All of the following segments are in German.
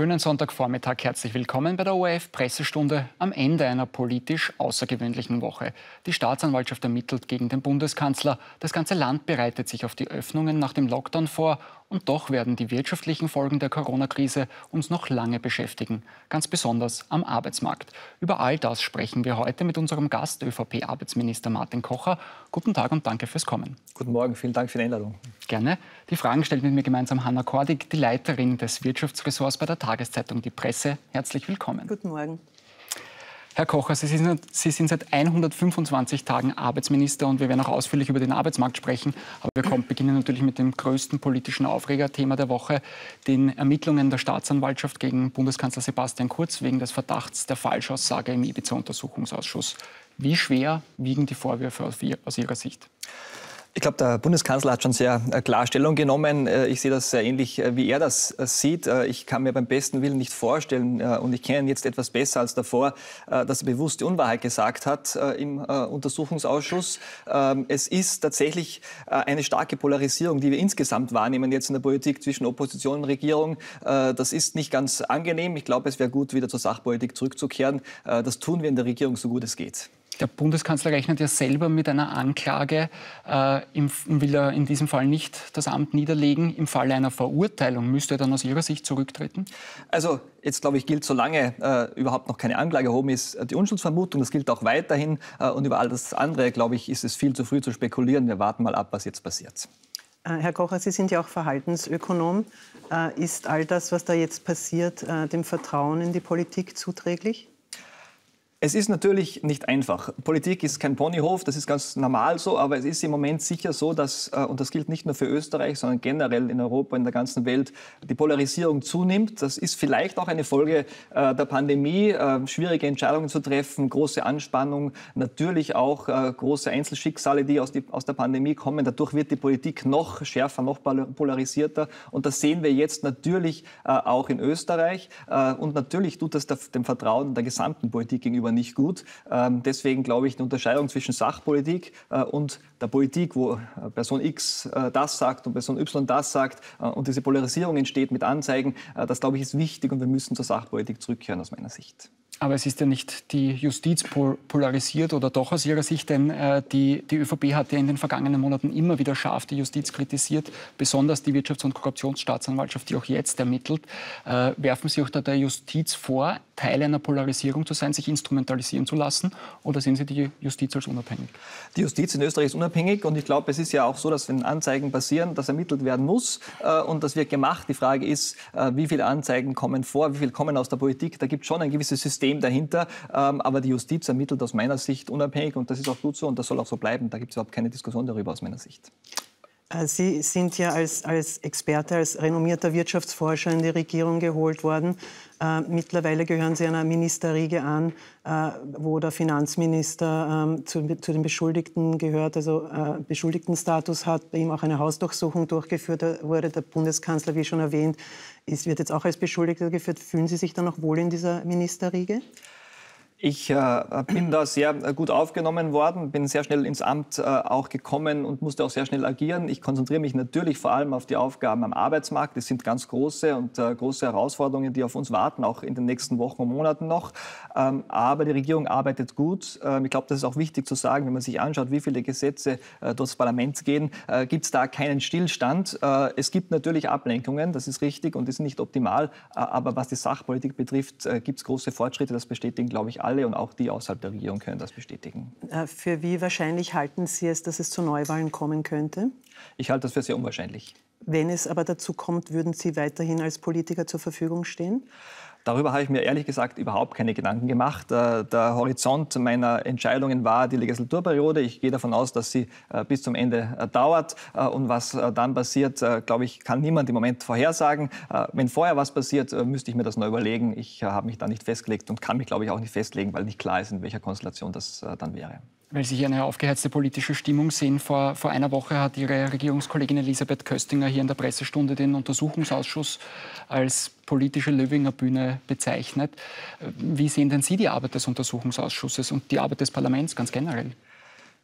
schönen Sonntagvormittag. Herzlich willkommen bei der ORF-Pressestunde am Ende einer politisch außergewöhnlichen Woche. Die Staatsanwaltschaft ermittelt gegen den Bundeskanzler. Das ganze Land bereitet sich auf die Öffnungen nach dem Lockdown vor und doch werden die wirtschaftlichen Folgen der Corona-Krise uns noch lange beschäftigen, ganz besonders am Arbeitsmarkt. Über all das sprechen wir heute mit unserem Gast, ÖVP-Arbeitsminister Martin Kocher. Guten Tag und danke fürs Kommen. Guten Morgen, vielen Dank für die Einladung. Gerne. Die Fragen stellt mit mir gemeinsam Hanna Kordig, die Leiterin des Wirtschaftsressorts bei der Tageszeitung Die Presse. Herzlich willkommen. Guten Morgen. Herr Kocher, Sie sind, Sie sind, seit 125 Tagen Arbeitsminister und wir werden auch ausführlich über den Arbeitsmarkt sprechen. Aber wir kommen, beginnen natürlich mit dem größten politischen Aufregerthema der Woche, den Ermittlungen der Staatsanwaltschaft gegen Bundeskanzler Sebastian Kurz wegen des Verdachts der Falschaussage im Ibiza-Untersuchungsausschuss. Wie schwer wiegen die Vorwürfe aus Ihrer Sicht? Ich glaube, der Bundeskanzler hat schon sehr äh, klar Stellung genommen. Äh, ich sehe das sehr ähnlich, äh, wie er das sieht. Ich kann mir beim besten Willen nicht vorstellen, und ich kenne ihn jetzt etwas besser als davor, dass er bewusst die Unwahrheit gesagt hat im Untersuchungsausschuss. Ähm, es ist tatsächlich eine starke Polarisierung, die wir insgesamt wahrnehmen jetzt in der Politik zwischen Opposition und Regierung. Das ist nicht ganz angenehm. Ich glaube, es wäre gut, wieder zur Sachpolitik zurückzukehren. Das tun wir in der Regierung so gut es geht. Der Bundeskanzler rechnet ja selber mit einer Anklage, äh, im, will er in diesem Fall nicht das Amt niederlegen. Im Falle einer Verurteilung müsste er dann aus Ihrer Sicht zurücktreten? Also jetzt, glaube ich, gilt, solange äh, überhaupt noch keine Anklage erhoben ist, die Unschuldsvermutung. Das gilt auch weiterhin. Äh, und über all das andere, glaube ich, ist es viel zu früh zu spekulieren. Wir warten mal ab, was jetzt passiert. Äh, Herr Kocher, Sie sind ja auch Verhaltensökonom. Äh, ist all das, was da jetzt passiert, äh, dem Vertrauen in die Politik zuträglich? Es ist natürlich nicht einfach. Politik ist kein Ponyhof, das ist ganz normal so, aber es ist im Moment sicher so, dass, äh, und das gilt nicht nur für Österreich, sondern generell in Europa, in der ganzen Welt, die Polarisierung zunimmt. Das ist vielleicht auch eine Folge äh, der Pandemie, äh, schwierige Entscheidungen zu treffen, große Anspannung, natürlich auch große Einzelschicksale, die aus, die aus der Pandemie kommen. Dadurch wird die Politik noch schärfer, noch polarisierter. Und das sehen wir jetzt natürlich auch in Österreich. Und natürlich tut das dem Vertrauen der gesamten Politik gegenüber aber nicht gut. Ähm, deswegen glaube ich, eine Unterscheidung zwischen Sachpolitik äh, und der Politik, wo äh, Person X äh, das sagt und Person Y das sagt und diese Polarisierung entsteht mit Anzeigen, das glaube ich ist wichtig und wir müssen zur Sachpolitik zurückkehren aus meiner Sicht. Aber es ist ja nicht die Justiz polarisiert oder doch aus Ihrer Sicht, denn äh, die, die ÖVP hat ja in den vergangenen Monaten immer wieder scharf die Justiz kritisiert, besonders die Wirtschafts- und Korruptionsstaatsanwaltschaft, die auch jetzt ermittelt. Äh, werfen Sie auch da der Justiz vor, Teil einer Polarisierung zu sein, sich instrumental instrumentalisieren zu lassen? Oder sehen Sie die Justiz als unabhängig? Die Justiz in Österreich ist unabhängig und ich glaube, es ist ja auch so, dass wenn Anzeigen passieren, dass ermittelt werden muss äh, und das wird gemacht. Die Frage ist, äh, wie viele Anzeigen kommen vor, wie viele kommen aus der Politik. Da gibt es schon ein gewisses System dahinter, ähm, aber die Justiz ermittelt aus meiner Sicht unabhängig und das ist auch gut so und das soll auch so bleiben. Da gibt es überhaupt keine Diskussion darüber aus meiner Sicht. Äh, Sie sind ja als, als Experte, als renommierter Wirtschaftsforscher in die Regierung geholt worden. Äh, mittlerweile gehören Sie einer Ministerriege an, äh, wo der Finanzminister ähm, zu, zu, den Beschuldigten gehört, also Beschuldigtenstatus hat, bei ihm auch eine Hausdurchsuchung durchgeführt wurde. Der Bundeskanzler, wie schon erwähnt, ist, wird jetzt auch als Beschuldigter geführt. Fühlen Sie sich dann auch wohl in dieser Ministerriege? Ich äh, bin da sehr äh, gut aufgenommen worden, bin sehr schnell ins Amt äh, auch gekommen und musste auch sehr schnell agieren. Ich konzentriere mich natürlich vor allem auf die Aufgaben am Arbeitsmarkt. Das sind ganz große und äh, große Herausforderungen, die auf uns warten, auch in den nächsten Wochen und Monaten noch. Ähm, aber die Regierung arbeitet gut. Ähm, ich glaube, das ist auch wichtig zu sagen, wenn man sich anschaut, wie viele Gesetze äh, durchs Parlament gehen, äh, gibt es da keinen Stillstand. Äh, es gibt natürlich Ablenkungen, das ist richtig und ist nicht optimal. aber was die Sachpolitik betrifft, gibt es große Fortschritte. Das bestätigen, glaube ich, alle alle und auch die außerhalb der Regierung können das bestätigen. Äh, für wie wahrscheinlich halten Sie es, dass es zu Neuwahlen kommen könnte? Ich halte das für sehr unwahrscheinlich. Wenn es aber dazu kommt, würden Sie weiterhin als Politiker zur Verfügung stehen? Darüber habe ich mir ehrlich gesagt überhaupt keine Gedanken gemacht. Äh, der Horizont meiner Entscheidungen war die Legislaturperiode. Ich gehe davon aus, dass sie äh, bis zum Ende äh, dauert. Und was dann passiert, glaube ich, kann niemand im Moment vorhersagen. Wenn vorher was passiert, müsste ich mir das neu überlegen. Ich habe mich da nicht festgelegt und kann mich, glaube ich, auch nicht festlegen, weil nicht klar ist, in welcher Konstellation das dann wäre weil Sie hier eine aufgeheizte politische Stimmung sehen. Vor, vor einer Woche hat Ihre Regierungskollegin Elisabeth Köstinger hier in der Pressestunde den Untersuchungsausschuss als politische Löwinger Bühne bezeichnet. Wie sehen denn Sie die Arbeit des Untersuchungsausschusses und die Arbeit des Parlaments ganz generell?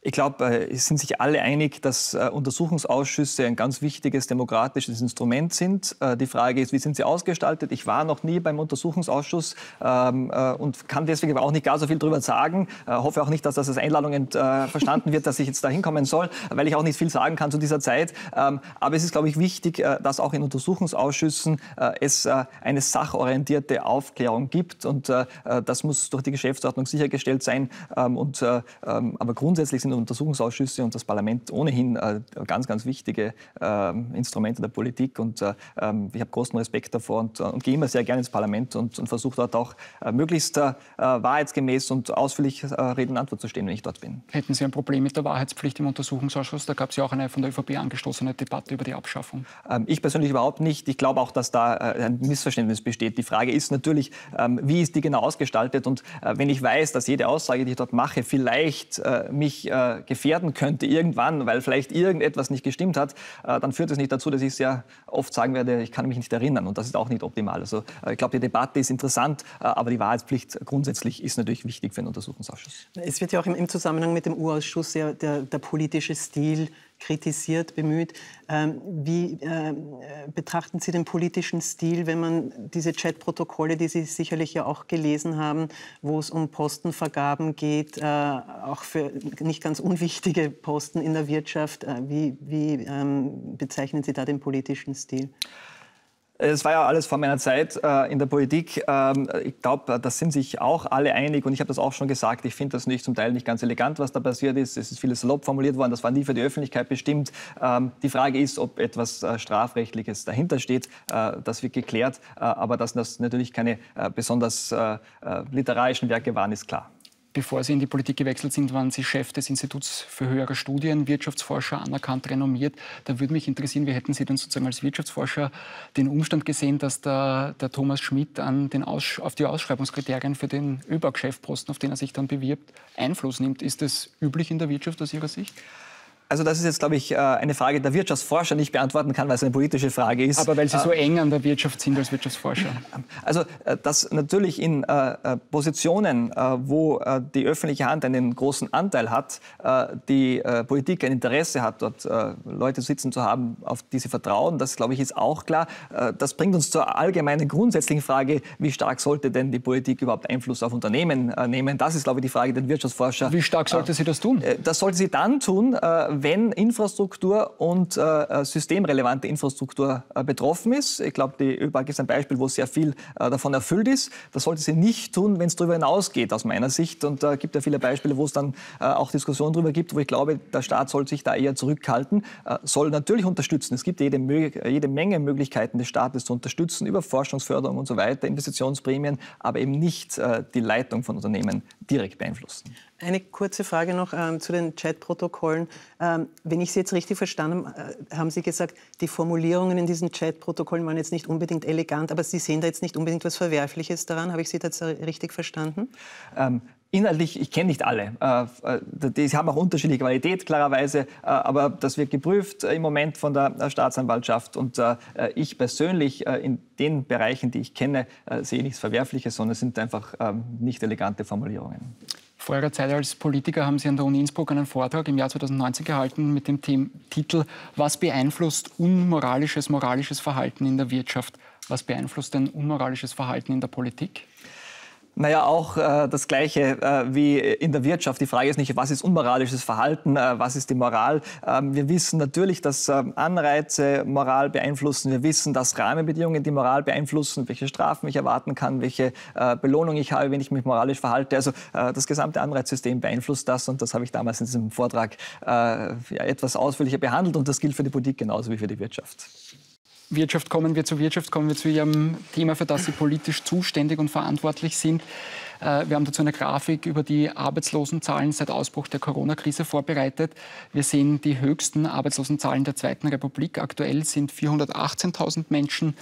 Ich glaube, äh, es sind sich alle einig, dass äh, Untersuchungsausschüsse ein ganz wichtiges demokratisches Instrument sind. Äh, die Frage ist, wie sind sie ausgestaltet? Ich war noch nie beim Untersuchungsausschuss ähm, und kann deswegen aber auch nicht gar so viel darüber sagen. Hoffe auch nicht, dass das als Einladung verstanden wird, dass ich jetzt da hinkommen soll, weil ich auch nicht viel sagen kann zu dieser Zeit. Ähm, aber es ist, glaube ich, wichtig, dass auch in Untersuchungsausschüssen es eine sachorientierte Aufklärung gibt und das muss durch die Geschäftsordnung sichergestellt sein. Ähm, aber grundsätzlich sind Untersuchungsausschüsse und das Parlament ohnehin äh, ganz, ganz wichtige äh, Instrumente der Politik. Und äh, ähm, ich habe großen Respekt davor und, äh, und gehe immer sehr gerne ins Parlament und, und versuche dort auch äh, möglichst äh, wahrheitsgemäß und ausführlich Rede und Antwort zu stehen, wenn ich dort bin. Hätten Sie ein Problem mit der Wahrheitspflicht im Untersuchungsausschuss? Da gab es ja auch eine von der ÖVP angestoßene Debatte über die Abschaffung. Ähm, ich persönlich überhaupt nicht. Ich glaube auch, dass da ein Missverständnis besteht. Die Frage ist natürlich, ähm, wie ist die genau ausgestaltet? Und wenn ich weiß, dass jede Aussage, die ich dort mache, vielleicht mich äh, gefährden könnte irgendwann, weil vielleicht irgendetwas nicht gestimmt hat, äh, dann führt es nicht dazu, dass ich sehr oft sagen werde, ich kann mich nicht erinnern. Und das ist auch nicht optimal. Also äh, ich glaube, die Debatte ist interessant, äh, aber die Wahrheitspflicht grundsätzlich ist natürlich wichtig für einen Untersuchungsausschuss. Es wird ja auch im, im Zusammenhang mit dem U-Ausschuss ja der, der politische Stil kritisiert, bemüht. Ähm, wie ähm, äh, betrachten Sie den politischen Stil, wenn man diese Chatprotokolle, die Sie sicherlich ja auch gelesen haben, wo es um Postenvergaben geht, äh, auch für nicht ganz unwichtige Posten in der Wirtschaft, äh, wie, wie ähm, bezeichnen Sie da den politischen Stil? Es war ja alles vor meiner Zeit äh, in der Politik. Ähm, ich glaube, äh, da sind sich auch alle einig und ich habe das auch schon gesagt. Ich finde das nicht zum Teil nicht ganz elegant, was da passiert ist. Es ist vieles salopp formuliert worden. Das war nie für die Öffentlichkeit bestimmt. Ähm, die Frage ist, ob etwas äh, strafrechtliches dahinter steht. Äh, das wird geklärt. Äh, aber dass das natürlich keine äh, besonders literarischen Werke waren, ist klar. Bevor Sie in die Politik gewechselt sind, waren Sie Chef des Instituts für höhere Studien, Wirtschaftsforscher, anerkannt, renommiert. Da würde mich interessieren, wie hätten Sie denn sozusagen als Wirtschaftsforscher den Umstand gesehen, dass der, der Thomas Schmidt an den auf die Ausschreibungskriterien für den ÖBAG-Chefposten, auf den er sich dann bewirbt, Einfluss nimmt? Ist das üblich in der Wirtschaft aus Ihrer Sicht? Also das ist jetzt, glaube ich, äh, eine Frage die der Wirtschaftsforscher nicht beantworten kann, weil es eine politische Frage ist. Aber weil Sie so äh, eng an der Wirtschaft sind als Wirtschaftsforscher. Also äh, dass natürlich in Positionen, wo die öffentliche Hand einen großen Anteil hat, die Politik ein Interesse hat, dort Leute sitzen zu haben, auf die sie vertrauen, das, glaube ich, ist auch klar. Das bringt uns zur allgemeinen grundsätzlichen Frage, wie stark sollte denn die Politik überhaupt Einfluss auf Unternehmen nehmen? Das ist, glaube ich, die Frage der Wirtschaftsforscher. Wie stark sollte sie das tun? Das sollte sie dann tun, wenn Infrastruktur und äh, äh, systemrelevante Infrastruktur äh, betroffen ist, ich glaube, die ÖBAG ist ein Beispiel, wo sehr viel äh, davon erfüllt ist, das sollte sie nicht tun, wenn es darüber hinausgeht, aus meiner Sicht. Und da gibt ja viele Beispiele, wo es dann äh, auch Diskussionen darüber gibt, wo ich glaube, der Staat soll sich da eher zurückhalten, äh, soll natürlich unterstützen. Es gibt jede, jede Menge Möglichkeiten des Staates zu unterstützen, über Forschungsförderung und so weiter, Investitionsprämien, aber eben nicht die Leitung von Unternehmen direkt beeinflussen. Eine kurze Frage noch ähm, zu den Chatprotokollen. Ähm, wenn ich Sie jetzt richtig verstanden habe, äh, haben Sie gesagt, die Formulierungen in diesen Chatprotokollen waren jetzt nicht unbedingt elegant, aber Sie sehen da jetzt nicht unbedingt was Verwerfliches daran. Habe ich Sie da richtig verstanden? Ähm, Inhaltlich, ich kenne nicht alle. Äh, äh, die haben auch unterschiedliche Qualität, klarerweise, äh, aber das wird geprüft im Moment von der Staatsanwaltschaft. Und ich persönlich in den Bereichen, die ich kenne, sehe nichts Verwerfliches, sondern es sind einfach ähm, nicht elegante Formulierungen. Vor Ihrer Zeit als Politiker haben Sie an der Uni Innsbruck einen Vortrag im Jahr 2019 gehalten mit dem Titel Was beeinflusst unmoralisches moralisches Verhalten in der Wirtschaft? Was beeinflusst denn unmoralisches Verhalten in der Politik? Naja, auch äh, das Gleiche äh, wie in der Wirtschaft. Die Frage ist nicht, was ist unmoralisches Verhalten, äh, was ist die Moral. Ähm, wir wissen natürlich, dass ähm, Anreize Moral beeinflussen. Wir wissen, dass Rahmenbedingungen die Moral beeinflussen, welche Strafen ich erwarten kann, welche äh, Belohnung ich habe, wenn ich mich moralisch verhalte. Also äh, das gesamte Anreizsystem beeinflusst das und das habe ich damals in diesem Vortrag äh, ja, etwas ausführlicher behandelt und das gilt für die Politik genauso wie für die Wirtschaft. Wirtschaft kommen wir zu Wirtschaft, kommen wir zu Ihrem Thema, für das Sie politisch zuständig und verantwortlich sind. Äh, wir haben dazu eine Grafik über die Arbeitslosenzahlen seit Ausbruch der Corona-Krise vorbereitet. Wir sehen die höchsten Arbeitslosenzahlen der Zweiten Republik. Aktuell sind 418.000 Menschen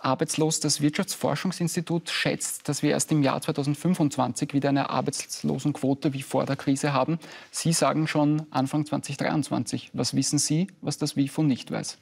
arbeitslos. Das Wirtschaftsforschungsinstitut schätzt, dass wir erst im Jahr 2025 wieder eine Arbeitslosenquote wie vor der Krise haben. Sie sagen schon Anfang 2023. Was wissen Sie, was das WIFO nicht weiß?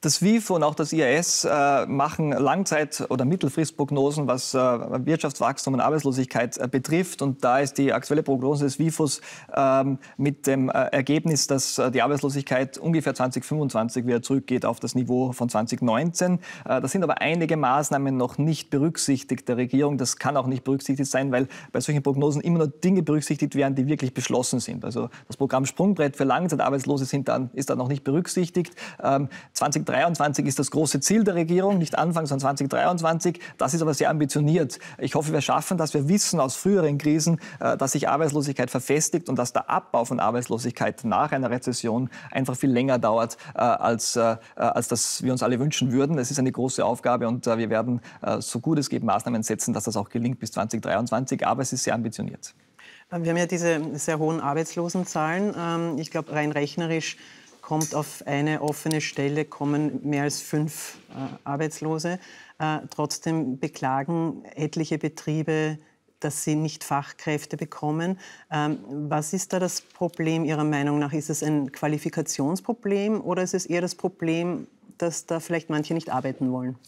Das WIF und auch das IAS äh, machen Langzeit- oder Mittelfristprognosen, was äh, Wirtschaftswachstum und Arbeitslosigkeit äh, betrifft. Und da ist die aktuelle Prognose des WIFOs ähm, mit dem äh, Ergebnis, dass äh, die Arbeitslosigkeit ungefähr 2025 wieder zurückgeht auf das Niveau von 2019. Äh, da sind aber einige Maßnahmen noch nicht berücksichtigt der Regierung. Das kann auch nicht berücksichtigt sein, weil bei solchen Prognosen immer nur Dinge berücksichtigt werden, die wirklich beschlossen sind. Also das Programm Sprungbrett für Langzeitarbeitslose sind dann, ist dann noch nicht berücksichtigt. Ähm, 20 2023 ist das große Ziel der Regierung, nicht Anfang, sondern 2023. Das ist aber sehr ambitioniert. Ich hoffe, wir schaffen das. Wir wissen aus früheren Krisen, äh, dass sich Arbeitslosigkeit verfestigt und dass der Abbau von Arbeitslosigkeit nach einer Rezession einfach viel länger dauert, äh, als, äh, als das wir uns alle wünschen würden. Es ist eine große Aufgabe und wir werden, so gut es geht, Maßnahmen setzen, dass das auch gelingt bis 2023. Aber es ist sehr ambitioniert. Wir haben ja diese sehr hohen Arbeitslosenzahlen. Ähm, ich glaube, rein rechnerisch kommt auf eine offene Stelle, kommen mehr als fünf äh, Arbeitslose. Äh, trotzdem beklagen etliche Betriebe, dass sie nicht Fachkräfte bekommen. Ähm, was ist da das Problem Ihrer Meinung nach? Ist es ein Qualifikationsproblem oder ist es eher das Problem, dass da vielleicht manche nicht arbeiten wollen?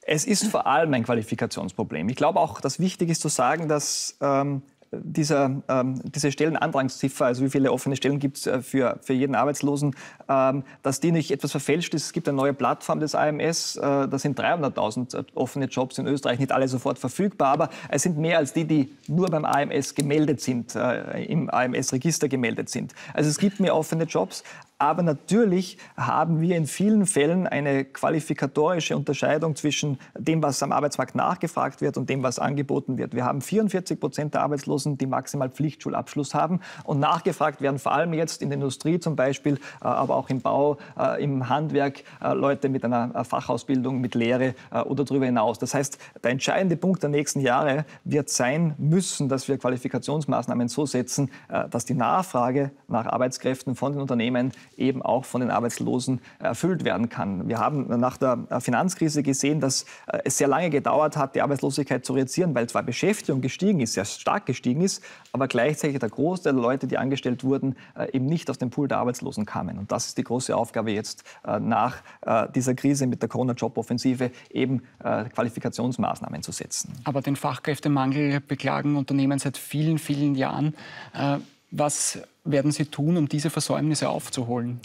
Es ist vor allem ein Qualifikationsproblem. Ich glaube auch, dass wichtig ist zu sagen, dass ähm, dieser, ähm, diese Stellenandrangsziffer, also wie viele offene Stellen gibt es äh, für, für jeden Arbeitslosen, ähm, dass die nicht etwas verfälscht ist. Es gibt eine neue Plattform des AMS, äh, da sind 300.000 äh, offene Jobs in Österreich, nicht alle sofort verfügbar, aber es sind mehr als die, die nur beim AMS gemeldet sind, äh, im AMS-Register gemeldet sind. Also es gibt mehr offene Jobs, aber natürlich haben wir in vielen Fällen eine qualifikatorische Unterscheidung zwischen dem, was am Arbeitsmarkt nachgefragt wird und dem, was angeboten wird. Wir haben 44 Prozent der Arbeitslosen, die maximal Pflichtschulabschluss haben. Und nachgefragt werden vor allem jetzt in der Industrie zum Beispiel, äh, aber auch im Bau, äh, im Handwerk äh, Leute mit einer Fachausbildung, mit Lehre oder darüber hinaus. Das heißt, der entscheidende Punkt der nächsten Jahre wird sein müssen, dass wir Qualifikationsmaßnahmen so setzen, dass die Nachfrage nach Arbeitskräften von den Unternehmen eben auch von den Arbeitslosen äh, erfüllt werden kann. Wir haben nach der äh, Finanzkrise gesehen, dass äh, es sehr lange gedauert hat, die Arbeitslosigkeit zu reduzieren, weil zwar Beschäftigung gestiegen ist, sehr stark gestiegen ist, aber gleichzeitig der Großteil der Leute, die angestellt wurden, eben nicht aus dem Pool der Arbeitslosen kamen. Und das ist die große Aufgabe jetzt nach dieser Krise mit der Corona-Job-Offensive, eben Qualifikationsmaßnahmen zu setzen. Aber den Fachkräftemangel beklagen Unternehmen seit vielen, vielen Jahren. Was werden Sie tun, um diese Versäumnisse aufzuholen?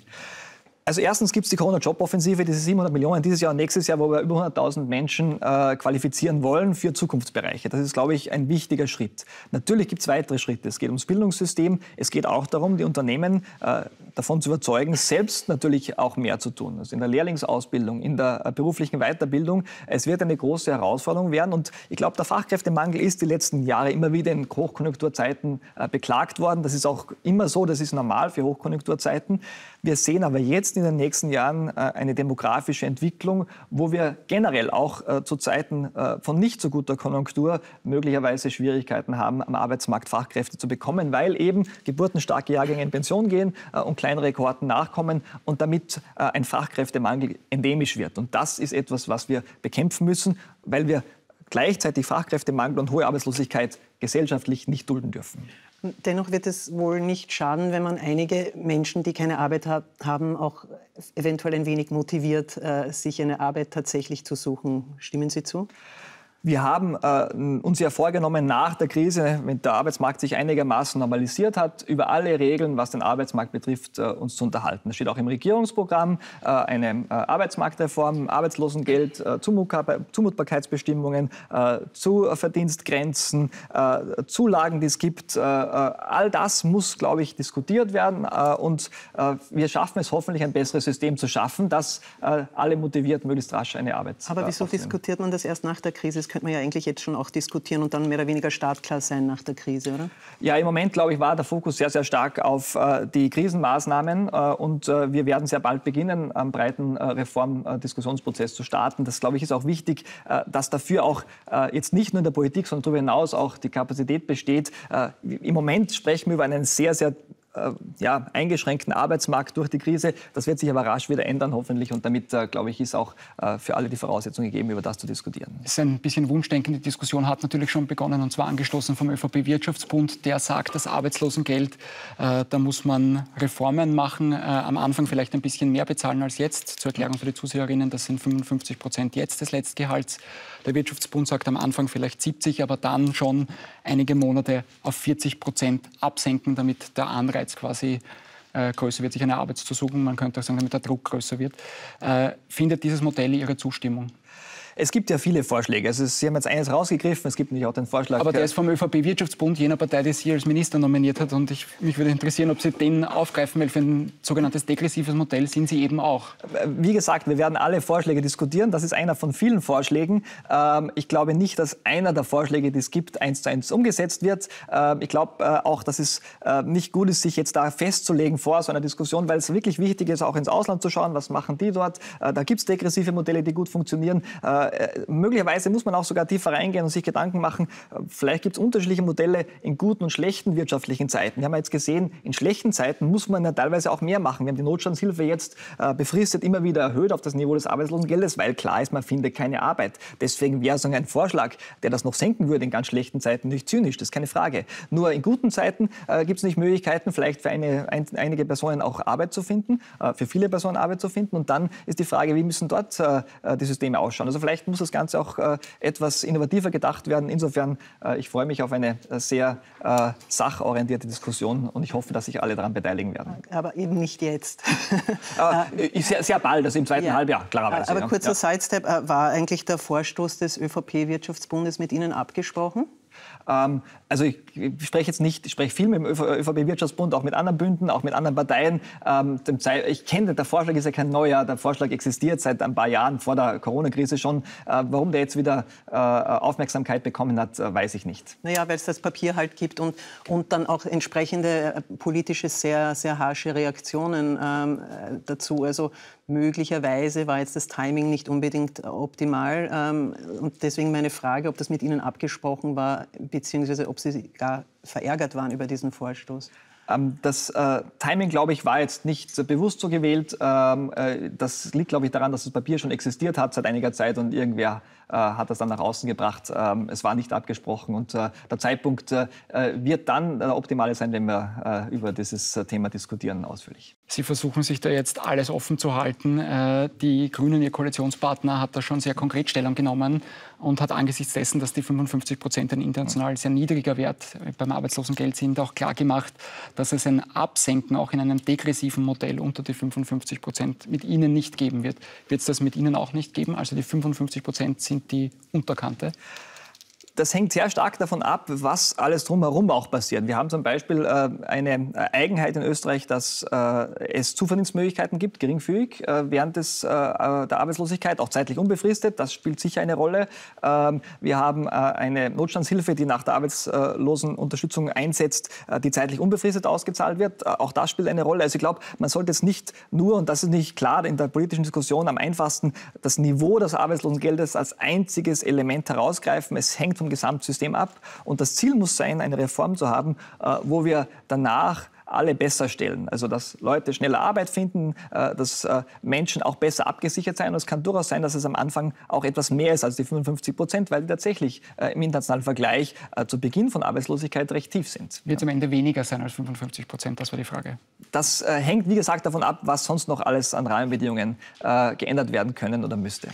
Also erstens gibt es die Corona-Job-Offensive, diese 700 Millionen dieses Jahr und nächstes Jahr, wo wir über 100.000 Menschen äh, qualifizieren wollen für Zukunftsbereiche. Das ist, glaube ich, ein wichtiger Schritt. Natürlich gibt es weitere Schritte. Es geht ums Bildungssystem. Es geht auch darum, die Unternehmen äh, davon zu überzeugen, selbst natürlich auch mehr zu tun. Also in der Lehrlingsausbildung, in der äh, beruflichen Weiterbildung. Es wird eine große Herausforderung werden. Und ich glaube, der Fachkräftemangel ist die letzten Jahre immer wieder in Hochkonjunkturzeiten äh, beklagt worden. Das ist auch immer so, das ist normal für Hochkonjunkturzeiten. Wir sehen aber jetzt in den nächsten Jahren äh, eine demografische Entwicklung, wo wir generell auch zu Zeiten von nicht so guter Konjunktur möglicherweise Schwierigkeiten haben, am Arbeitsmarkt Fachkräfte zu bekommen, weil eben geburtenstarke Jahrgänge in Pension gehen und kleinere nachkommen und damit äh, ein Fachkräftemangel endemisch wird. Und das ist etwas, was wir bekämpfen müssen, weil wir gleichzeitig Fachkräftemangel und hohe Arbeitslosigkeit gesellschaftlich nicht dulden dürfen. Dennoch wird es wohl nicht schaden, wenn man einige Menschen, die keine Arbeit hat, haben, auch eventuell ein wenig motiviert, äh, sich eine Arbeit tatsächlich zu suchen. Stimmen Sie zu? Wir haben äh, uns ja vorgenommen, nach der Krise, wenn der Arbeitsmarkt sich einigermaßen normalisiert hat, über alle Regeln, was den Arbeitsmarkt betrifft, äh, uns zu unterhalten. Das steht auch im Regierungsprogramm, äh, eine äh, Arbeitsmarktreform, Arbeitslosengeld, äh, Zumutbarkeitsbestimmungen, äh, zu Verdienstgrenzen, Zulagen, die es gibt. all das muss, glaube ich, diskutiert werden. und wir schaffen es hoffentlich, ein besseres System zu schaffen, das alle motiviert, möglichst rasch eine Arbeit zu Aber wieso aufnehmen. diskutiert man das erst nach der Krise? könnte man ja eigentlich jetzt schon auch diskutieren und dann mehr oder weniger startklar sein nach der Krise, oder? Ja, im Moment, glaube ich, war der Fokus sehr, sehr stark auf äh, die Krisenmaßnahmen äh, und äh, wir werden sehr bald beginnen, einen breiten äh, Reformdiskussionsprozess äh, zu starten. Das, glaube ich, ist auch wichtig, äh, dass dafür auch jetzt nicht nur in der Politik, sondern darüber hinaus auch die Kapazität besteht. Im Moment sprechen wir über einen sehr, sehr äh, ja, eingeschränkten Arbeitsmarkt durch die Krise. Das wird sich aber rasch wieder ändern, hoffentlich. Und damit, äh, glaube ich, ist auch äh, für alle die Voraussetzung gegeben, über das zu diskutieren. Es ist ein bisschen Wunschdenken. Die Diskussion hat natürlich schon begonnen und zwar angestoßen vom ÖVP-Wirtschaftsbund. Der sagt, das Arbeitslosengeld, äh, da muss man Reformen machen. Äh, am Anfang vielleicht ein bisschen mehr bezahlen als jetzt. Zur Erklärung für die Zuseherinnen, das sind 55 Prozent jetzt des Letztgehalts. Der Wirtschaftsbund sagt am Anfang vielleicht 70, aber dann schon einige Monate auf 40 Prozent absenken, damit der Anreiz Arbeitskreis quasi äh, größer wird, sich eine Arbeit zu suchen, man könnte auch sagen, damit der Druck größer wird, äh, findet dieses Modell ihre Zustimmung? Es gibt ja viele Vorschläge. Also Sie haben jetzt eines rausgegriffen, es gibt nämlich auch den Vorschlag. Aber der ist vom ÖVP-Wirtschaftsbund, jener Partei, die Sie als Minister nominiert hat. Und ich, mich würde interessieren, ob Sie den aufgreifen, weil für ein sogenanntes degressives Modell sind Sie eben auch. Äh, wie gesagt, wir werden alle Vorschläge diskutieren. Das ist einer von vielen Vorschlägen. Ähm, ich glaube nicht, dass einer der Vorschläge, die es gibt, eins zu eins umgesetzt wird. Ähm, ich glaube äh, auch, dass es äh, nicht gut ist, sich jetzt da festzulegen vor so einer Diskussion, weil es wirklich wichtig ist, auch ins Ausland zu schauen, was machen die dort. Da gibt es degressive Modelle, die gut funktionieren. Äh, möglicherweise muss man auch sogar tiefer reingehen und sich Gedanken machen, äh, vielleicht gibt es unterschiedliche Modelle in guten und schlechten wirtschaftlichen Zeiten. Wir haben ja jetzt gesehen, in schlechten Zeiten muss man ja teilweise auch mehr machen. Wir haben die Notstandshilfe jetzt äh, befristet immer wieder erhöht auf das Niveau des Arbeitslosengeldes, weil klar ist, man findet keine Arbeit. Deswegen wäre so ein Vorschlag, der das noch senken würde in ganz schlechten Zeiten, nicht zynisch, das ist keine Frage. Nur in guten Zeiten gibt es nicht Möglichkeiten, vielleicht für eine, ein, einige Personen auch Arbeit zu finden, für viele Personen Arbeit zu finden. Und dann ist die Frage, wie müssen dort die Systeme ausschauen. Also vielleicht vielleicht muss das Ganze auch äh, etwas innovativer gedacht werden. Insofern, äh, ich freue mich auf eine äh, sehr äh, sachorientierte Diskussion und ich hoffe, dass sich alle daran beteiligen werden. Aber eben nicht jetzt. Äh, sehr, sehr, bald, also im zweiten ja. Halbjahr, klarerweise. Aber kurzer ja. Sidestep, äh, war eigentlich der Vorstoß des ÖVP-Wirtschaftsbundes mit Ihnen abgesprochen? Ähm, also ich, ich spreche jetzt nicht, ich spreche viel mit dem ÖVP-Wirtschaftsbund, auch mit anderen Bünden, auch mit anderen Parteien. Ähm, ich kenne, der Vorschlag ist ja kein neuer, der Vorschlag existiert seit ein paar Jahren vor der Corona-Krise schon. Äh, warum der jetzt wieder äh, Aufmerksamkeit bekommen hat, äh, weiß ich nicht. Naja, weil es das Papier halt gibt und, und dann auch entsprechende äh, politische, sehr, sehr harsche Reaktionen ähm, äh, dazu. Also Möglicherweise war jetzt das Timing nicht unbedingt äh, optimal. Ähm, und deswegen meine Frage, ob das mit Ihnen abgesprochen war, beziehungsweise ob Sie gar verärgert waren über diesen Vorstoß. Ähm, das äh, Timing, glaube ich, war jetzt nicht bewusst so gewählt. Ähm, äh, das liegt, glaube ich, daran, dass das Papier schon existiert hat seit einiger Zeit und irgendwer äh, hat das dann nach außen gebracht. Ähm, es war nicht abgesprochen und der Zeitpunkt wird dann der optimale sein, wenn wir über dieses Thema diskutieren ausführlich. Sie versuchen sich da jetzt alles offen zu halten. Die Grünen, Ihr Koalitionspartner, hat da schon sehr konkret Stellung genommen und hat angesichts dessen, dass die 55 Prozent ein international sehr niedriger Wert beim Arbeitslosengeld sind, auch klargemacht, dass es ein Absenken auch in einem degressiven Modell unter die 55 Prozent mit Ihnen nicht geben wird. Wird es das mit Ihnen auch nicht geben? Also die 55 Prozent sind die Unterkante das hängt sehr stark davon ab, was alles drumherum auch passiert. Wir haben zum Beispiel äh, eine Eigenheit in Österreich, dass äh, es Zuverdienstmöglichkeiten gibt, geringfügig, äh, während des, äh, äh, der Arbeitslosigkeit, auch zeitlich unbefristet. Das spielt sicher eine Rolle. Ähm, wir haben äh, eine Notstandshilfe, die nach der Arbeitslosenunterstützung einsetzt, die zeitlich unbefristet ausgezahlt wird. auch das spielt eine Rolle. Also ich glaube, man sollte jetzt nicht nur, und das ist nicht klar in der politischen Diskussion am einfachsten, das Niveau des Arbeitslosengeldes als einziges Element herausgreifen. Es hängt vom vom Gesamtsystem ab. Und das Ziel muss sein, eine Reform zu haben, äh, wo wir danach alle besser stellen. Also dass Leute schneller Arbeit finden, äh, dass äh, Menschen auch besser abgesichert sein. Und es kann durchaus sein, dass es am Anfang auch etwas mehr ist als die 55 Prozent, weil die tatsächlich im internationalen Vergleich zu Beginn von Arbeitslosigkeit recht tief sind. Wird es am Ende weniger sein als 55 Prozent? Das war die Frage. Das hängt, wie gesagt, davon ab, was sonst noch alles an Rahmenbedingungen geändert werden können oder müsste.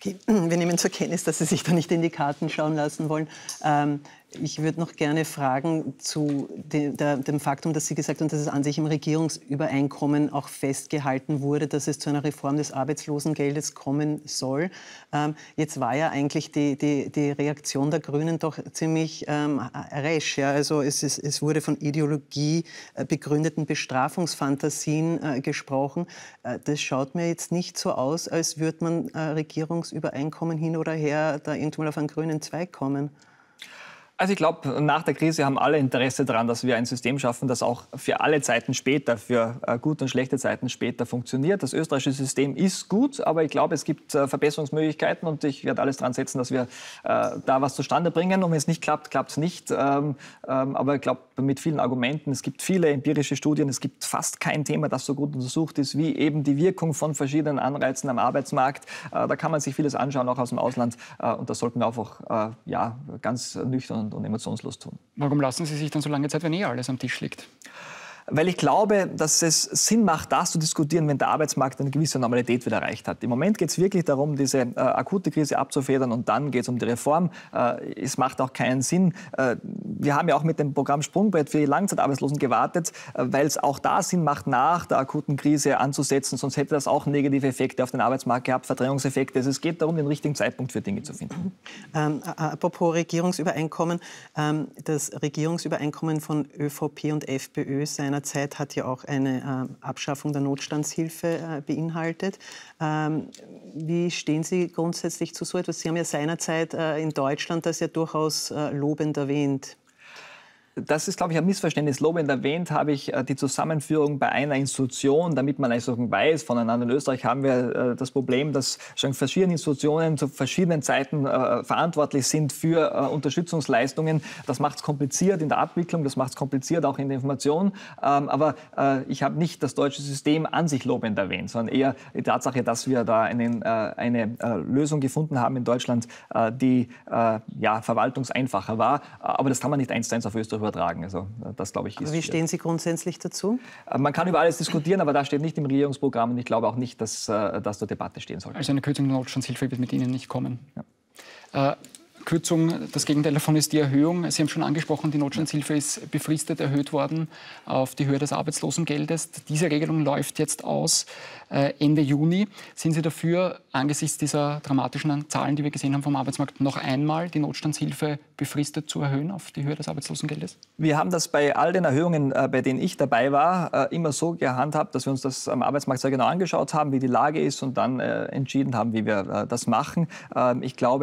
Okay. Wir nehmen zur Kenntnis, dass Sie sich da nicht in die Karten schauen lassen wollen. Ähm, ich würde noch gerne fragen zu dem Faktum, dass Sie gesagt haben, dass es an sich im Regierungsübereinkommen auch festgehalten wurde, dass es zu einer Reform des Arbeitslosengeldes kommen soll. Ähm, jetzt war ja eigentlich die, die, die, Reaktion der Grünen doch ziemlich ähm, rasch. Ja? Also es, es, es, wurde von Ideologie äh, begründeten Bestrafungsfantasien äh, gesprochen. Äh, das schaut mir jetzt nicht so aus, als würde man äh, Regierungsübereinkommen hin oder her da irgendwo auf einen grünen Zweig kommen. Also ich glaube, nach der Krise haben alle Interesse daran, dass wir ein System schaffen, das auch für alle Zeiten später, für äh, gute und schlechte Zeiten später funktioniert. Das österreichische System ist gut, aber ich glaube, es gibt äh, Verbesserungsmöglichkeiten und ich werde alles daran setzen, dass wir äh, da was zustande bringen. Und wenn es nicht klappt, klappt es nicht. Ähm, ähm, aber ich glaube, mit vielen Argumenten, es gibt viele empirische Studien, es gibt fast kein Thema, das so gut untersucht ist, wie eben die Wirkung von verschiedenen Anreizen am Arbeitsmarkt. Da kann man sich vieles anschauen, auch aus dem Ausland. Und das sollten wir einfach ja, ganz nüchtern und, emotionslos tun. Warum lassen Sie sich dann so lange Zeit, wenn eh alles am Tisch liegt? weil ich glaube, dass es Sinn macht, das zu diskutieren, wenn der Arbeitsmarkt eine gewisse Normalität wieder erreicht hat. Im Moment geht es wirklich darum, diese äh, akute Krise abzufedern und dann geht es um die Reform. Äh, es macht auch keinen Sinn. Äh, wir haben ja auch mit dem Programm Sprungbrett für die Langzeitarbeitslosen gewartet, äh, weil es auch da Sinn macht, nach der akuten Krise anzusetzen, sonst hätte das auch negative Effekte auf den Arbeitsmarkt gehabt, Verdrängungseffekte. Also es geht darum, den richtigen Zeitpunkt für Dinge zu finden. Ähm, apropos Regierungsübereinkommen, ähm, das Regierungsübereinkommen von ÖVP und FPÖ seiner Corona-Zeit hat ja auch eine äh, Abschaffung der Notstandshilfe äh, beinhaltet. Ähm, wie stehen Sie grundsätzlich zu so etwas? Sie haben ja seinerzeit äh, in Deutschland das ja durchaus äh, lobend erwähnt das ist, glaube ich, ein Missverständnis. Lobend erwähnt habe ich äh, die Zusammenführung bei einer Institution, damit man also weiß voneinander. In Österreich haben wir äh, das Problem, dass schon verschiedene Institutionen zu verschiedenen Zeiten äh, verantwortlich sind für Unterstützungsleistungen. Das macht es kompliziert in der Abwicklung, das macht es kompliziert auch in der Information. Ähm, aber ich habe nicht das deutsche System an sich lobend erwähnt, sondern eher die Tatsache, dass wir da einen, eine Lösung gefunden haben in Deutschland, die ja, verwaltungseinfacher war. Aber das kann man nicht eins zu eins auf Österreich übertragen. Also äh, das glaube ich ist. Aber wie stehen Sie grundsätzlich dazu? Äh, man kann über alles diskutieren, aber da steht nicht im Regierungsprogramm und ich glaube auch nicht, dass äh, das zur Debatte stehen sollte. Also eine Kürzung der Notstandshilfe wird mit Ihnen nicht kommen. Ja. Äh, Kürzung, das Gegenteil davon ist die Erhöhung. Sie haben schon angesprochen, die Notstandshilfe ist befristet erhöht worden auf die Höhe des Arbeitslosengeldes. Diese Regelung läuft jetzt aus äh, Ende Juni. Sind Sie dafür, angesichts dieser dramatischen Zahlen, die wir gesehen haben vom Arbeitsmarkt, noch einmal die Notstandshilfe befristet zu erhöhen auf die Höhe des Arbeitslosengeldes? Wir haben das bei all den Erhöhungen, äh, bei denen ich dabei war, äh, immer so gehandhabt, dass wir uns das am Arbeitsmarkt sehr genau angeschaut haben, wie die Lage ist und dann entschieden haben, wie wir das machen. Ähm, ich glaube,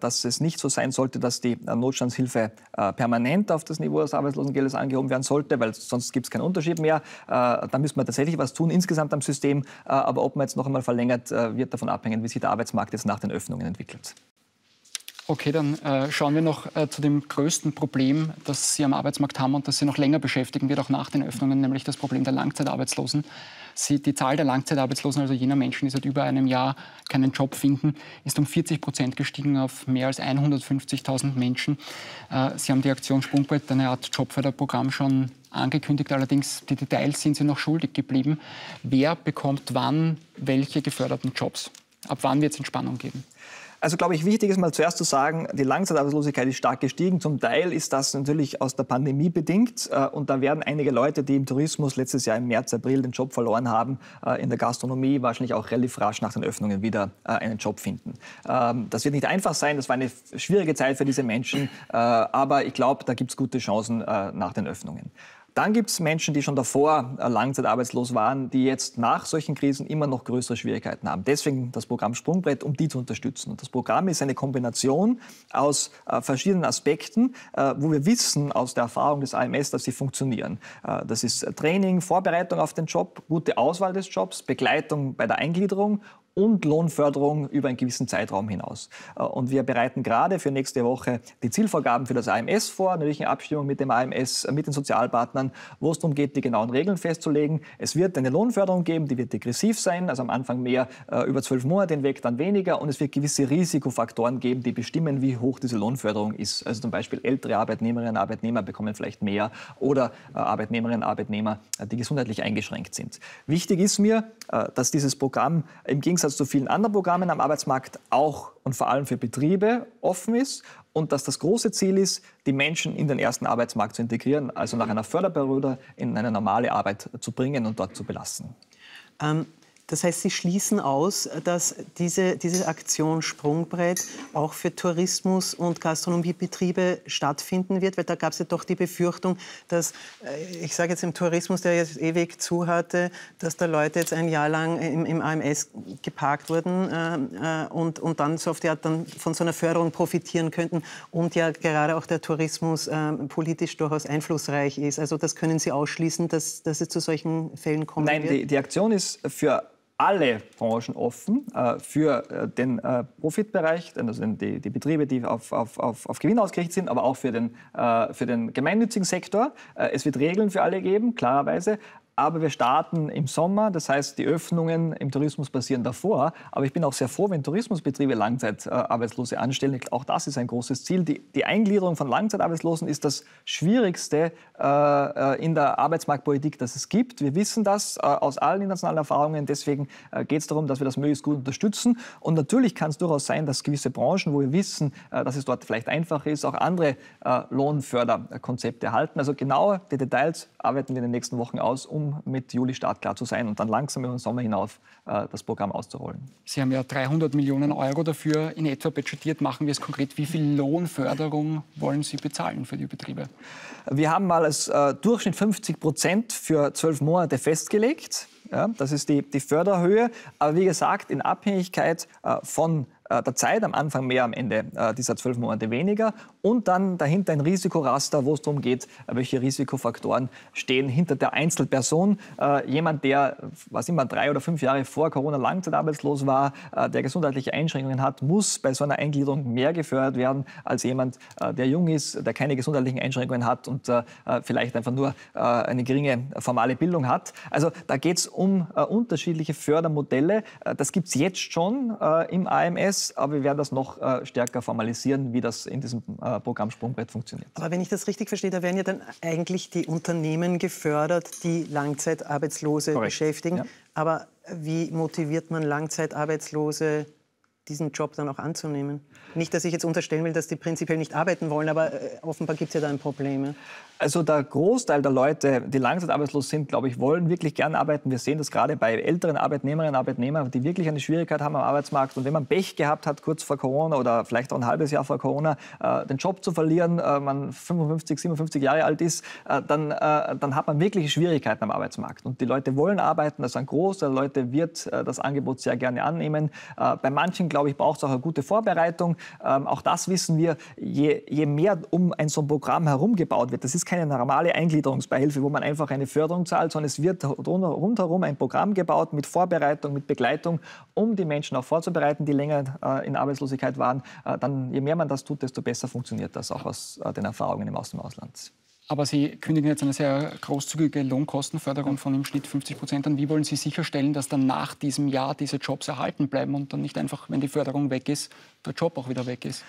dass es nicht so so sein sollte, dass die äh, Notstandshilfe äh, permanent auf das Niveau des Arbeitslosengeldes angehoben werden sollte, weil sonst gibt es keinen Unterschied mehr. Äh, da müssen wir tatsächlich was tun insgesamt am System. Aber ob man jetzt noch einmal verlängert, wird davon abhängen, wie sich der Arbeitsmarkt jetzt nach den Öffnungen entwickelt. Okay, dann äh, schauen wir noch äh, zu dem größten Problem, das Sie am Arbeitsmarkt haben und das Sie noch länger beschäftigen wird, auch nach den Öffnungen, nämlich das Problem der Langzeitarbeitslosen. Sie, die Zahl der Langzeitarbeitslosen, also jener Menschen, die seit über einem Jahr keinen Job finden, ist um 40 Prozent gestiegen auf mehr als 150.000 Menschen. Äh, Sie haben die Aktion Sprungbrett, eine Art Jobförderprogramm, schon angekündigt. Allerdings, die Details sind Sie noch schuldig geblieben. Wer bekommt wann welche geförderten Jobs? Ab wann wird es Entspannung geben? Also glaube ich, wichtig ist mal zuerst zu sagen, die Langzeitarbeitslosigkeit ist stark gestiegen. Zum Teil ist das natürlich aus der Pandemie bedingt. Äh, und da werden einige Leute, die im Tourismus letztes Jahr im März, April den Job verloren haben, äh, in der Gastronomie wahrscheinlich auch relativ rasch nach den Öffnungen wieder äh, einen Job finden. Ähm, das wird nicht einfach sein. Das war eine schwierige Zeit für diese Menschen. Aber ich glaube, da gibt es gute Chancen nach den Öffnungen. Dann gibt es Menschen, die schon davor äh, langzeitarbeitslos waren, die jetzt nach solchen Krisen immer noch größere Schwierigkeiten haben. Deswegen das Programm Sprungbrett, um die zu unterstützen. Und das Programm ist eine Kombination aus äh, verschiedenen Aspekten, äh, wo wir wissen aus der Erfahrung des AMS, dass sie funktionieren. Äh, das ist Training, Vorbereitung auf den Job, gute Auswahl des Jobs, Begleitung bei der Eingliederung und Lohnförderung über einen gewissen Zeitraum hinaus. Äh, und wir bereiten gerade für nächste Woche die Zielvorgaben für das AMS vor, natürlich in Abstimmung mit dem AMS, äh, mit den Sozialpartnern, wo es darum geht, die genauen Regeln festzulegen. Es wird eine Lohnförderung geben, die wird degressiv sein, also am Anfang mehr äh, über zwölf Monate hinweg, dann weniger. Und es wird gewisse Risikofaktoren geben, die bestimmen, wie hoch diese Lohnförderung ist. Also zum Beispiel ältere Arbeitnehmerinnen und Arbeitnehmer bekommen vielleicht mehr oder Arbeitnehmerinnen und Arbeitnehmer, die gesundheitlich eingeschränkt sind. Wichtig ist mir, dass dieses Programm im Gegensatz Gegensatz zu vielen anderen Programmen am Arbeitsmarkt auch und vor allem für Betriebe offen ist und dass das große Ziel ist, die Menschen in den ersten Arbeitsmarkt zu integrieren, also nach einer Förderperiode in eine normale Arbeit zu bringen und dort zu belassen. Ähm, das heißt, Sie schließen aus, dass diese, diese Aktion Sprungbrett auch für Tourismus- und Gastronomiebetriebe stattfinden wird, weil da gab es ja doch die Befürchtung, dass, äh, ich sage jetzt im Tourismus, der jetzt ewig zu hatte, dass da Leute jetzt ein Jahr lang im, im AMS geparkt wurden äh, äh, und, und dann so auf die Art dann von so einer Förderung profitieren könnten und ja gerade auch der Tourismus äh, politisch durchaus einflussreich ist. Also das können Sie ausschließen, dass, dass es zu solchen Fällen kommen Nein, wird? Nein, die, die Aktion ist für alle Branchen offen äh, für äh, den äh, Profitbereich, also die, die Betriebe, die auf, auf, auf, auf, Gewinn ausgerichtet sind, aber auch für den, äh, für den gemeinnützigen Sektor. Äh, es wird Regeln für alle geben, klarerweise, aber wir starten im Sommer, das heißt, die Öffnungen im Tourismus passieren davor. Aber ich bin auch sehr froh, wenn Tourismusbetriebe Langzeitarbeitslose anstellen. Auch das ist ein großes Ziel. Die, die Eingliederung von Langzeitarbeitslosen ist das Schwierigste äh, äh, in der Arbeitsmarktpolitik, das es gibt. Wir wissen das äh, aus allen internationalen Erfahrungen. Deswegen äh, geht es darum, dass wir das möglichst gut unterstützen. Und natürlich kann es durchaus sein, dass gewisse Branchen, wo wir wissen, äh, dass es dort vielleicht einfacher ist, auch andere äh, Lohnförderkonzepte erhalten. Also genaue die Details arbeiten wir in den nächsten Wochen aus, um um mit Juli startklar zu sein und dann langsam über den Sommer hinauf äh, das Programm auszurollen. Sie haben ja 300 Millionen Euro dafür in etwa budgetiert. Machen wir es konkret. Wie viel Lohnförderung wollen Sie bezahlen für die Betriebe? Wir haben mal als äh, Durchschnitt 50 Prozent für zwölf Monate festgelegt. Ja, das ist die, die Förderhöhe. Aber wie gesagt, in Abhängigkeit äh, von äh, der Zeit, am Anfang mehr, am Ende äh, dieser zwölf Monate weniger und dann dahinter ein Risikoraster, wo es darum geht, welche Risikofaktoren stehen hinter der Einzelperson. Äh, jemand, der, was immer, drei oder fünf Jahre vor Corona langzeitarbeitslos war, äh, der gesundheitliche Einschränkungen hat, muss bei so einer Eingliederung mehr gefördert werden als jemand, äh, der jung ist, der keine gesundheitlichen Einschränkungen hat und äh, vielleicht einfach nur äh, eine geringe formale Bildung hat. Also da geht es um äh, unterschiedliche Fördermodelle. das gibt es jetzt schon im AMS, aber wir werden das noch stärker formalisieren, wie das in diesem äh, äh, Programm Sprungbrett funktioniert. Aber wenn ich das richtig verstehe, da werden ja dann eigentlich die Unternehmen gefördert, die Langzeitarbeitslose Korrekt. beschäftigen. Ja. Aber wie motiviert man Langzeitarbeitslose, diesen Job dann auch anzunehmen? Nicht, dass ich jetzt unterstellen will, dass die prinzipiell nicht arbeiten wollen, aber äh, offenbar gibt es ja da ein Problem. Also der Großteil der Leute, die langzeitarbeitslos sind, glaube ich, wollen wirklich gern arbeiten. Wir sehen das gerade bei älteren Arbeitnehmerinnen und Arbeitnehmern, die wirklich eine Schwierigkeit haben am Arbeitsmarkt. Und wenn man Pech gehabt hat, kurz vor Corona oder vielleicht auch ein halbes Jahr vor Corona, äh, den Job zu verlieren, äh, man 55, 57 Jahre alt ist, äh, dann, äh, dann hat man wirkliche Schwierigkeiten am Arbeitsmarkt. Und die Leute wollen arbeiten. das ist ein Großteil der Leute wird äh, das Angebot sehr gerne annehmen. Äh, bei manchen, glaube ich, braucht es auch eine gute Vorbereitung. Ähm, auch das wissen wir. Je, je mehr um ein so ein Programm herumgebaut wird, das ist kein keine normale Eingliederungsbeihilfe, wo man einfach eine Förderung zahlt, sondern es wird rundherum ein Programm gebaut mit Vorbereitung, mit Begleitung, um die Menschen auch vorzubereiten, die länger äh, in Arbeitslosigkeit waren. Äh, dann, je mehr man das tut, desto besser funktioniert das auch aus äh, den Erfahrungen im Ausland. Aber Sie kündigen jetzt eine sehr großzügige Lohnkostenförderung von im Schnitt 50 Prozent an. Wie wollen Sie sicherstellen, dass dann nach diesem Jahr diese Jobs erhalten bleiben und dann nicht einfach, wenn die Förderung weg ist, der Job auch wieder weg ist?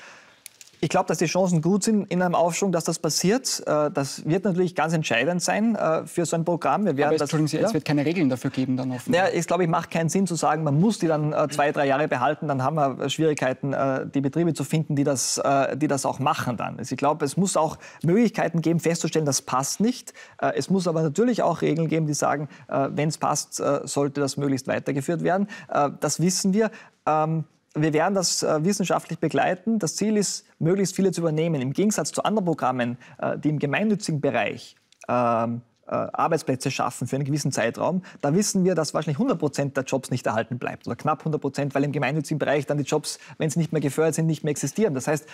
Ich glaube, dass die Chancen gut sind in einem Aufschwung, dass das passiert. Äh, das wird natürlich ganz entscheidend sein äh, für so ein Programm. Wir werden Aber es, das, Sie, ja? es wird keine Regeln dafür geben dann offenbar. Naja, ich glaube, ich macht keinen Sinn zu sagen, man muss die dann äh, zwei, drei Jahre behalten. Dann haben wir Schwierigkeiten, die Betriebe zu finden, die das, die das auch machen dann. Also ich glaube, es muss auch Möglichkeiten geben, festzustellen, das passt nicht. Es muss aber natürlich auch Regeln geben, die sagen, wenn es passt, sollte das möglichst weitergeführt werden. Das wissen wir. Ähm, wir werden das äh, wissenschaftlich begleiten. Das Ziel ist, möglichst viele zu übernehmen. Im Gegensatz zu anderen Programmen, äh, die im gemeinnützigen Bereich ähm, äh, Arbeitsplätze schaffen für einen gewissen Zeitraum, da wissen wir, dass wahrscheinlich 100 Prozent der Jobs nicht erhalten bleibt oder knapp 100 Prozent, weil im gemeinnützigen Bereich dann die Jobs, wenn sie nicht mehr gefördert sind, nicht mehr existieren. Das heißt,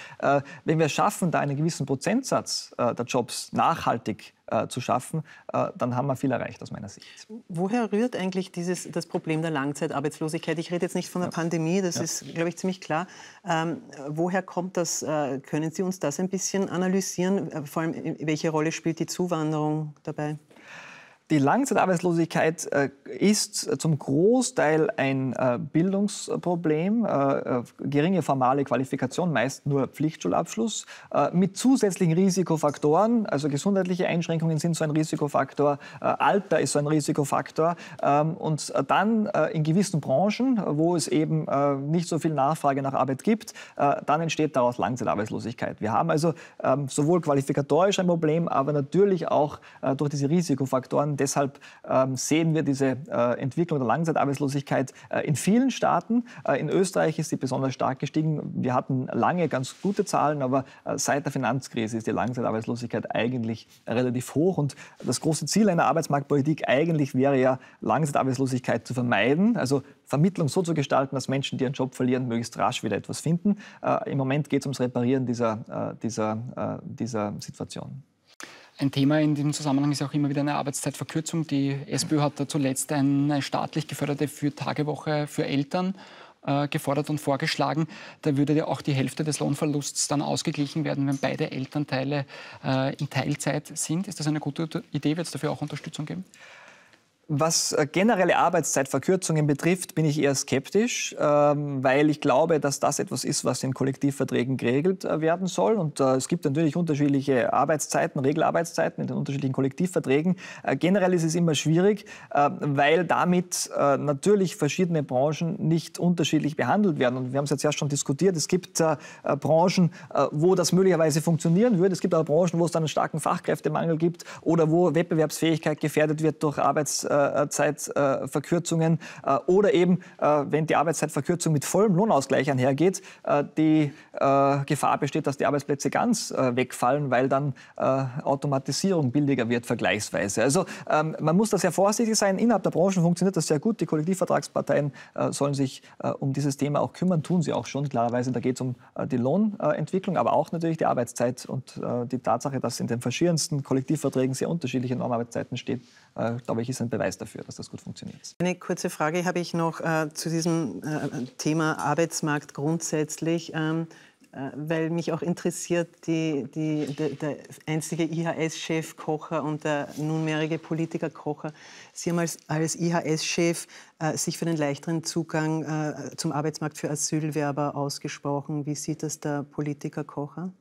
wenn wir es schaffen, da einen gewissen Prozentsatz der Jobs nachhaltig zu äh, zu schaffen, äh, dann haben wir viel erreicht aus meiner Sicht. Woher rührt eigentlich dieses, das Problem der Langzeitarbeitslosigkeit? Ich rede jetzt nicht von der ja. Pandemie, das ja. ist, glaube ich, ziemlich klar. Ähm, woher kommt das? Äh, können Sie uns das ein bisschen analysieren? vor allem, welche Rolle spielt die Zuwanderung dabei? Die Langzeitarbeitslosigkeit äh, ist äh, zum Großteil ein äh, Bildungsproblem. Geringe formale Qualifikation, meist nur Pflichtschulabschluss, mit zusätzlichen Risikofaktoren. Also gesundheitliche Einschränkungen sind so ein Risikofaktor, Alter ist so ein Risikofaktor. Ähm, und dann in gewissen Branchen, wo es eben nicht so viel Nachfrage nach Arbeit gibt, dann entsteht daraus Langzeitarbeitslosigkeit. Wir haben also ähm, sowohl qualifikatorisch ein Problem, aber natürlich auch durch diese Risikofaktoren deshalb ähm, sehen wir diese äh, Entwicklung der Langzeitarbeitslosigkeit äh, in vielen Staaten. Äh, in Österreich ist sie besonders stark gestiegen. Wir hatten lange ganz gute Zahlen, aber seit der Finanzkrise ist die Langzeitarbeitslosigkeit eigentlich relativ hoch. Und das große Ziel einer Arbeitsmarktpolitik eigentlich wäre ja, Langzeitarbeitslosigkeit zu vermeiden, also Vermittlung so zu gestalten, dass Menschen, die ihren Job verlieren, möglichst rasch wieder etwas finden. Äh, Im Moment geht es ums Reparieren dieser, äh, dieser, äh, dieser Situation. Ein Thema in diesem Zusammenhang ist auch immer wieder eine Arbeitszeitverkürzung. Die SPÖ hat da zuletzt eine staatlich geförderte für Tagewoche für Eltern äh, gefordert und vorgeschlagen. Da würde ja auch die Hälfte des Lohnverlusts dann ausgeglichen werden, wenn beide Elternteile äh, in Teilzeit sind. Ist das eine gute Idee? Wird es dafür auch Unterstützung geben? Was äh, generelle Arbeitszeitverkürzungen betrifft, bin ich eher skeptisch, ähm, weil ich glaube, dass das etwas ist, was in Kollektivverträgen geregelt äh, werden soll. Und äh, es gibt natürlich unterschiedliche Arbeitszeiten, Regelarbeitszeiten in den unterschiedlichen Kollektivverträgen. Generell ist es immer schwierig, ähm, weil damit natürlich verschiedene Branchen nicht unterschiedlich behandelt werden. Und wir haben es jetzt ja schon diskutiert. Es gibt Branchen, wo das möglicherweise funktionieren würde. Es gibt aber Branchen, wo es dann einen starken Fachkräftemangel gibt oder wo Wettbewerbsfähigkeit gefährdet wird durch Arbeitszeit. Arbeitszeitverkürzungen äh, oder eben, äh, wenn die Arbeitszeitverkürzung mit vollem Lohnausgleich einhergeht, äh, die Gefahr besteht, dass die Arbeitsplätze ganz wegfallen, weil dann Automatisierung billiger wird vergleichsweise. Also ähm, man muss da sehr vorsichtig sein. Innerhalb der Branchen funktioniert das sehr gut. Die Kollektivvertragsparteien sollen sich um dieses Thema auch kümmern, tun sie auch schon klarerweise. Da geht es um die Lohnentwicklung, aber auch natürlich die Arbeitszeit und die Tatsache, dass in den verschiedensten Kollektivverträgen sehr unterschiedliche Normarbeitszeiten stehen, äh, glaube ich, ist ein Beweis dafür, dass das gut funktioniert. Eine kurze Frage habe ich noch äh, zu diesem äh, Thema Arbeitsmarkt grundsätzlich. Ähm, äh, weil mich auch interessiert, die, die, die, der einzige IHS-Chef Kocher und der nunmehrige Politiker Kocher. Sie haben als, als IHS-Chef äh, sich für den leichteren Zugang äh, zum Arbeitsmarkt für Asylwerber ausgesprochen. Wie sieht das der Politiker Kocher?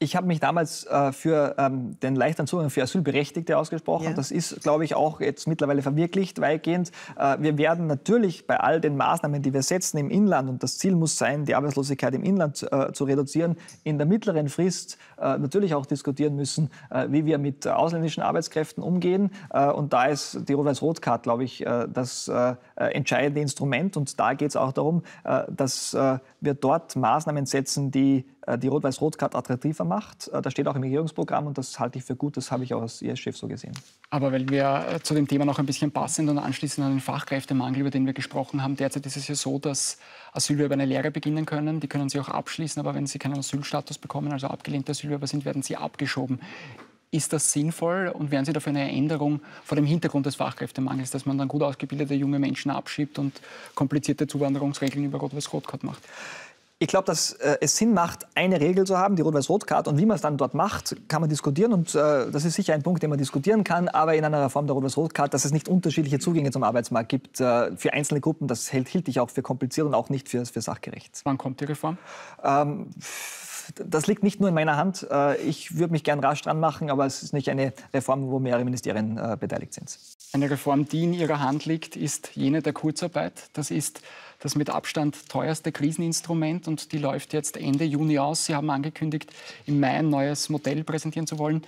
Ich habe mich damals äh, für ähm, den leichteren Zugang für Asylberechtigte ausgesprochen. Ja. Das ist, glaube ich, auch jetzt mittlerweile verwirklicht, weitgehend. Äh, wir werden natürlich bei all den Maßnahmen, die wir setzen im Inland, und das Ziel muss sein, die Arbeitslosigkeit im Inland äh, zu reduzieren, in der mittleren Frist äh, natürlich auch diskutieren müssen, äh, wie wir mit ausländischen Arbeitskräften umgehen. Äh, und da ist die Rot-Weiß-Rot-Card, glaube ich, das entscheidende Instrument. Und da geht es auch darum, dass wir dort Maßnahmen setzen, die äh, die Rot-Weiß-Rot-Card attraktiver macht. Äh, das steht auch im Regierungsprogramm und das halte ich für gut. Das habe ich auch als IS-Chef e so gesehen. Aber weil wir äh, zu dem Thema noch ein bisschen passend und anschließend an den Fachkräftemangel, über den wir gesprochen haben, derzeit ist es ja so, dass Asylwerber eine Lehre beginnen können. Die können sie auch abschließen, aber wenn sie keinen Asylstatus bekommen, also abgelehnte Asylwerber sind, werden sie abgeschoben. Ist das sinnvoll und wären Sie dafür eine Änderung vor dem Hintergrund des Fachkräftemangels, dass man dann gut ausgebildete junge Menschen abschiebt und komplizierte Zuwanderungsregeln über Rot-Weiß-Rot-Card macht? Ich glaube, dass äh, es Sinn macht, eine Regel zu haben, die Rot-Weiß-Rot-Card. Und wie man es dann dort macht, kann man diskutieren. Und äh, das ist sicher ein Punkt, den man diskutieren kann. Aber in einer Reform der Rot-Weiß-Rot-Card, dass es nicht unterschiedliche Zugänge zum Arbeitsmarkt gibt äh, für einzelne Gruppen, das hält, hielt ich auch für kompliziert und auch nicht für, für sachgerecht. Wann kommt die Reform? Ähm, das liegt nicht nur in meiner Hand. Äh, ich würde mich gern rasch dran machen, aber es ist nicht eine Reform, wo mehrere Ministerien äh, beteiligt sind. Eine Reform, die in Ihrer Hand liegt, ist jene der Kurzarbeit. Das ist das mit Abstand teuerste Kriseninstrument und die läuft jetzt Ende Juni aus. Sie haben angekündigt, im Mai ein neues Modell präsentieren zu wollen.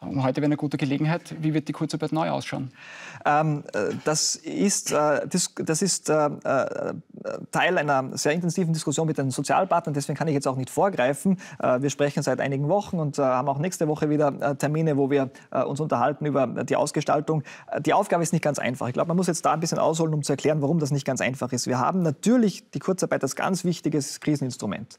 Und heute wäre eine gute Gelegenheit. Wie wird die Kurzarbeit neu ausschauen? Ähm, äh, das ist, äh, das ist äh, äh, Teil einer sehr intensiven Diskussion mit den Sozialpartnern. Deswegen kann ich jetzt auch nicht vorgreifen. Äh, wir sprechen seit einigen Wochen und äh, haben auch nächste Woche wieder Termine, wo wir uns unterhalten über die Ausgestaltung. Die Aufgabe ist nicht ganz einfach. Ich glaube, man muss jetzt da ein bisschen ausholen, um zu erklären, warum das nicht ganz einfach ist. Wir haben natürlich die Kurzarbeit als ganz wichtiges Kriseninstrument.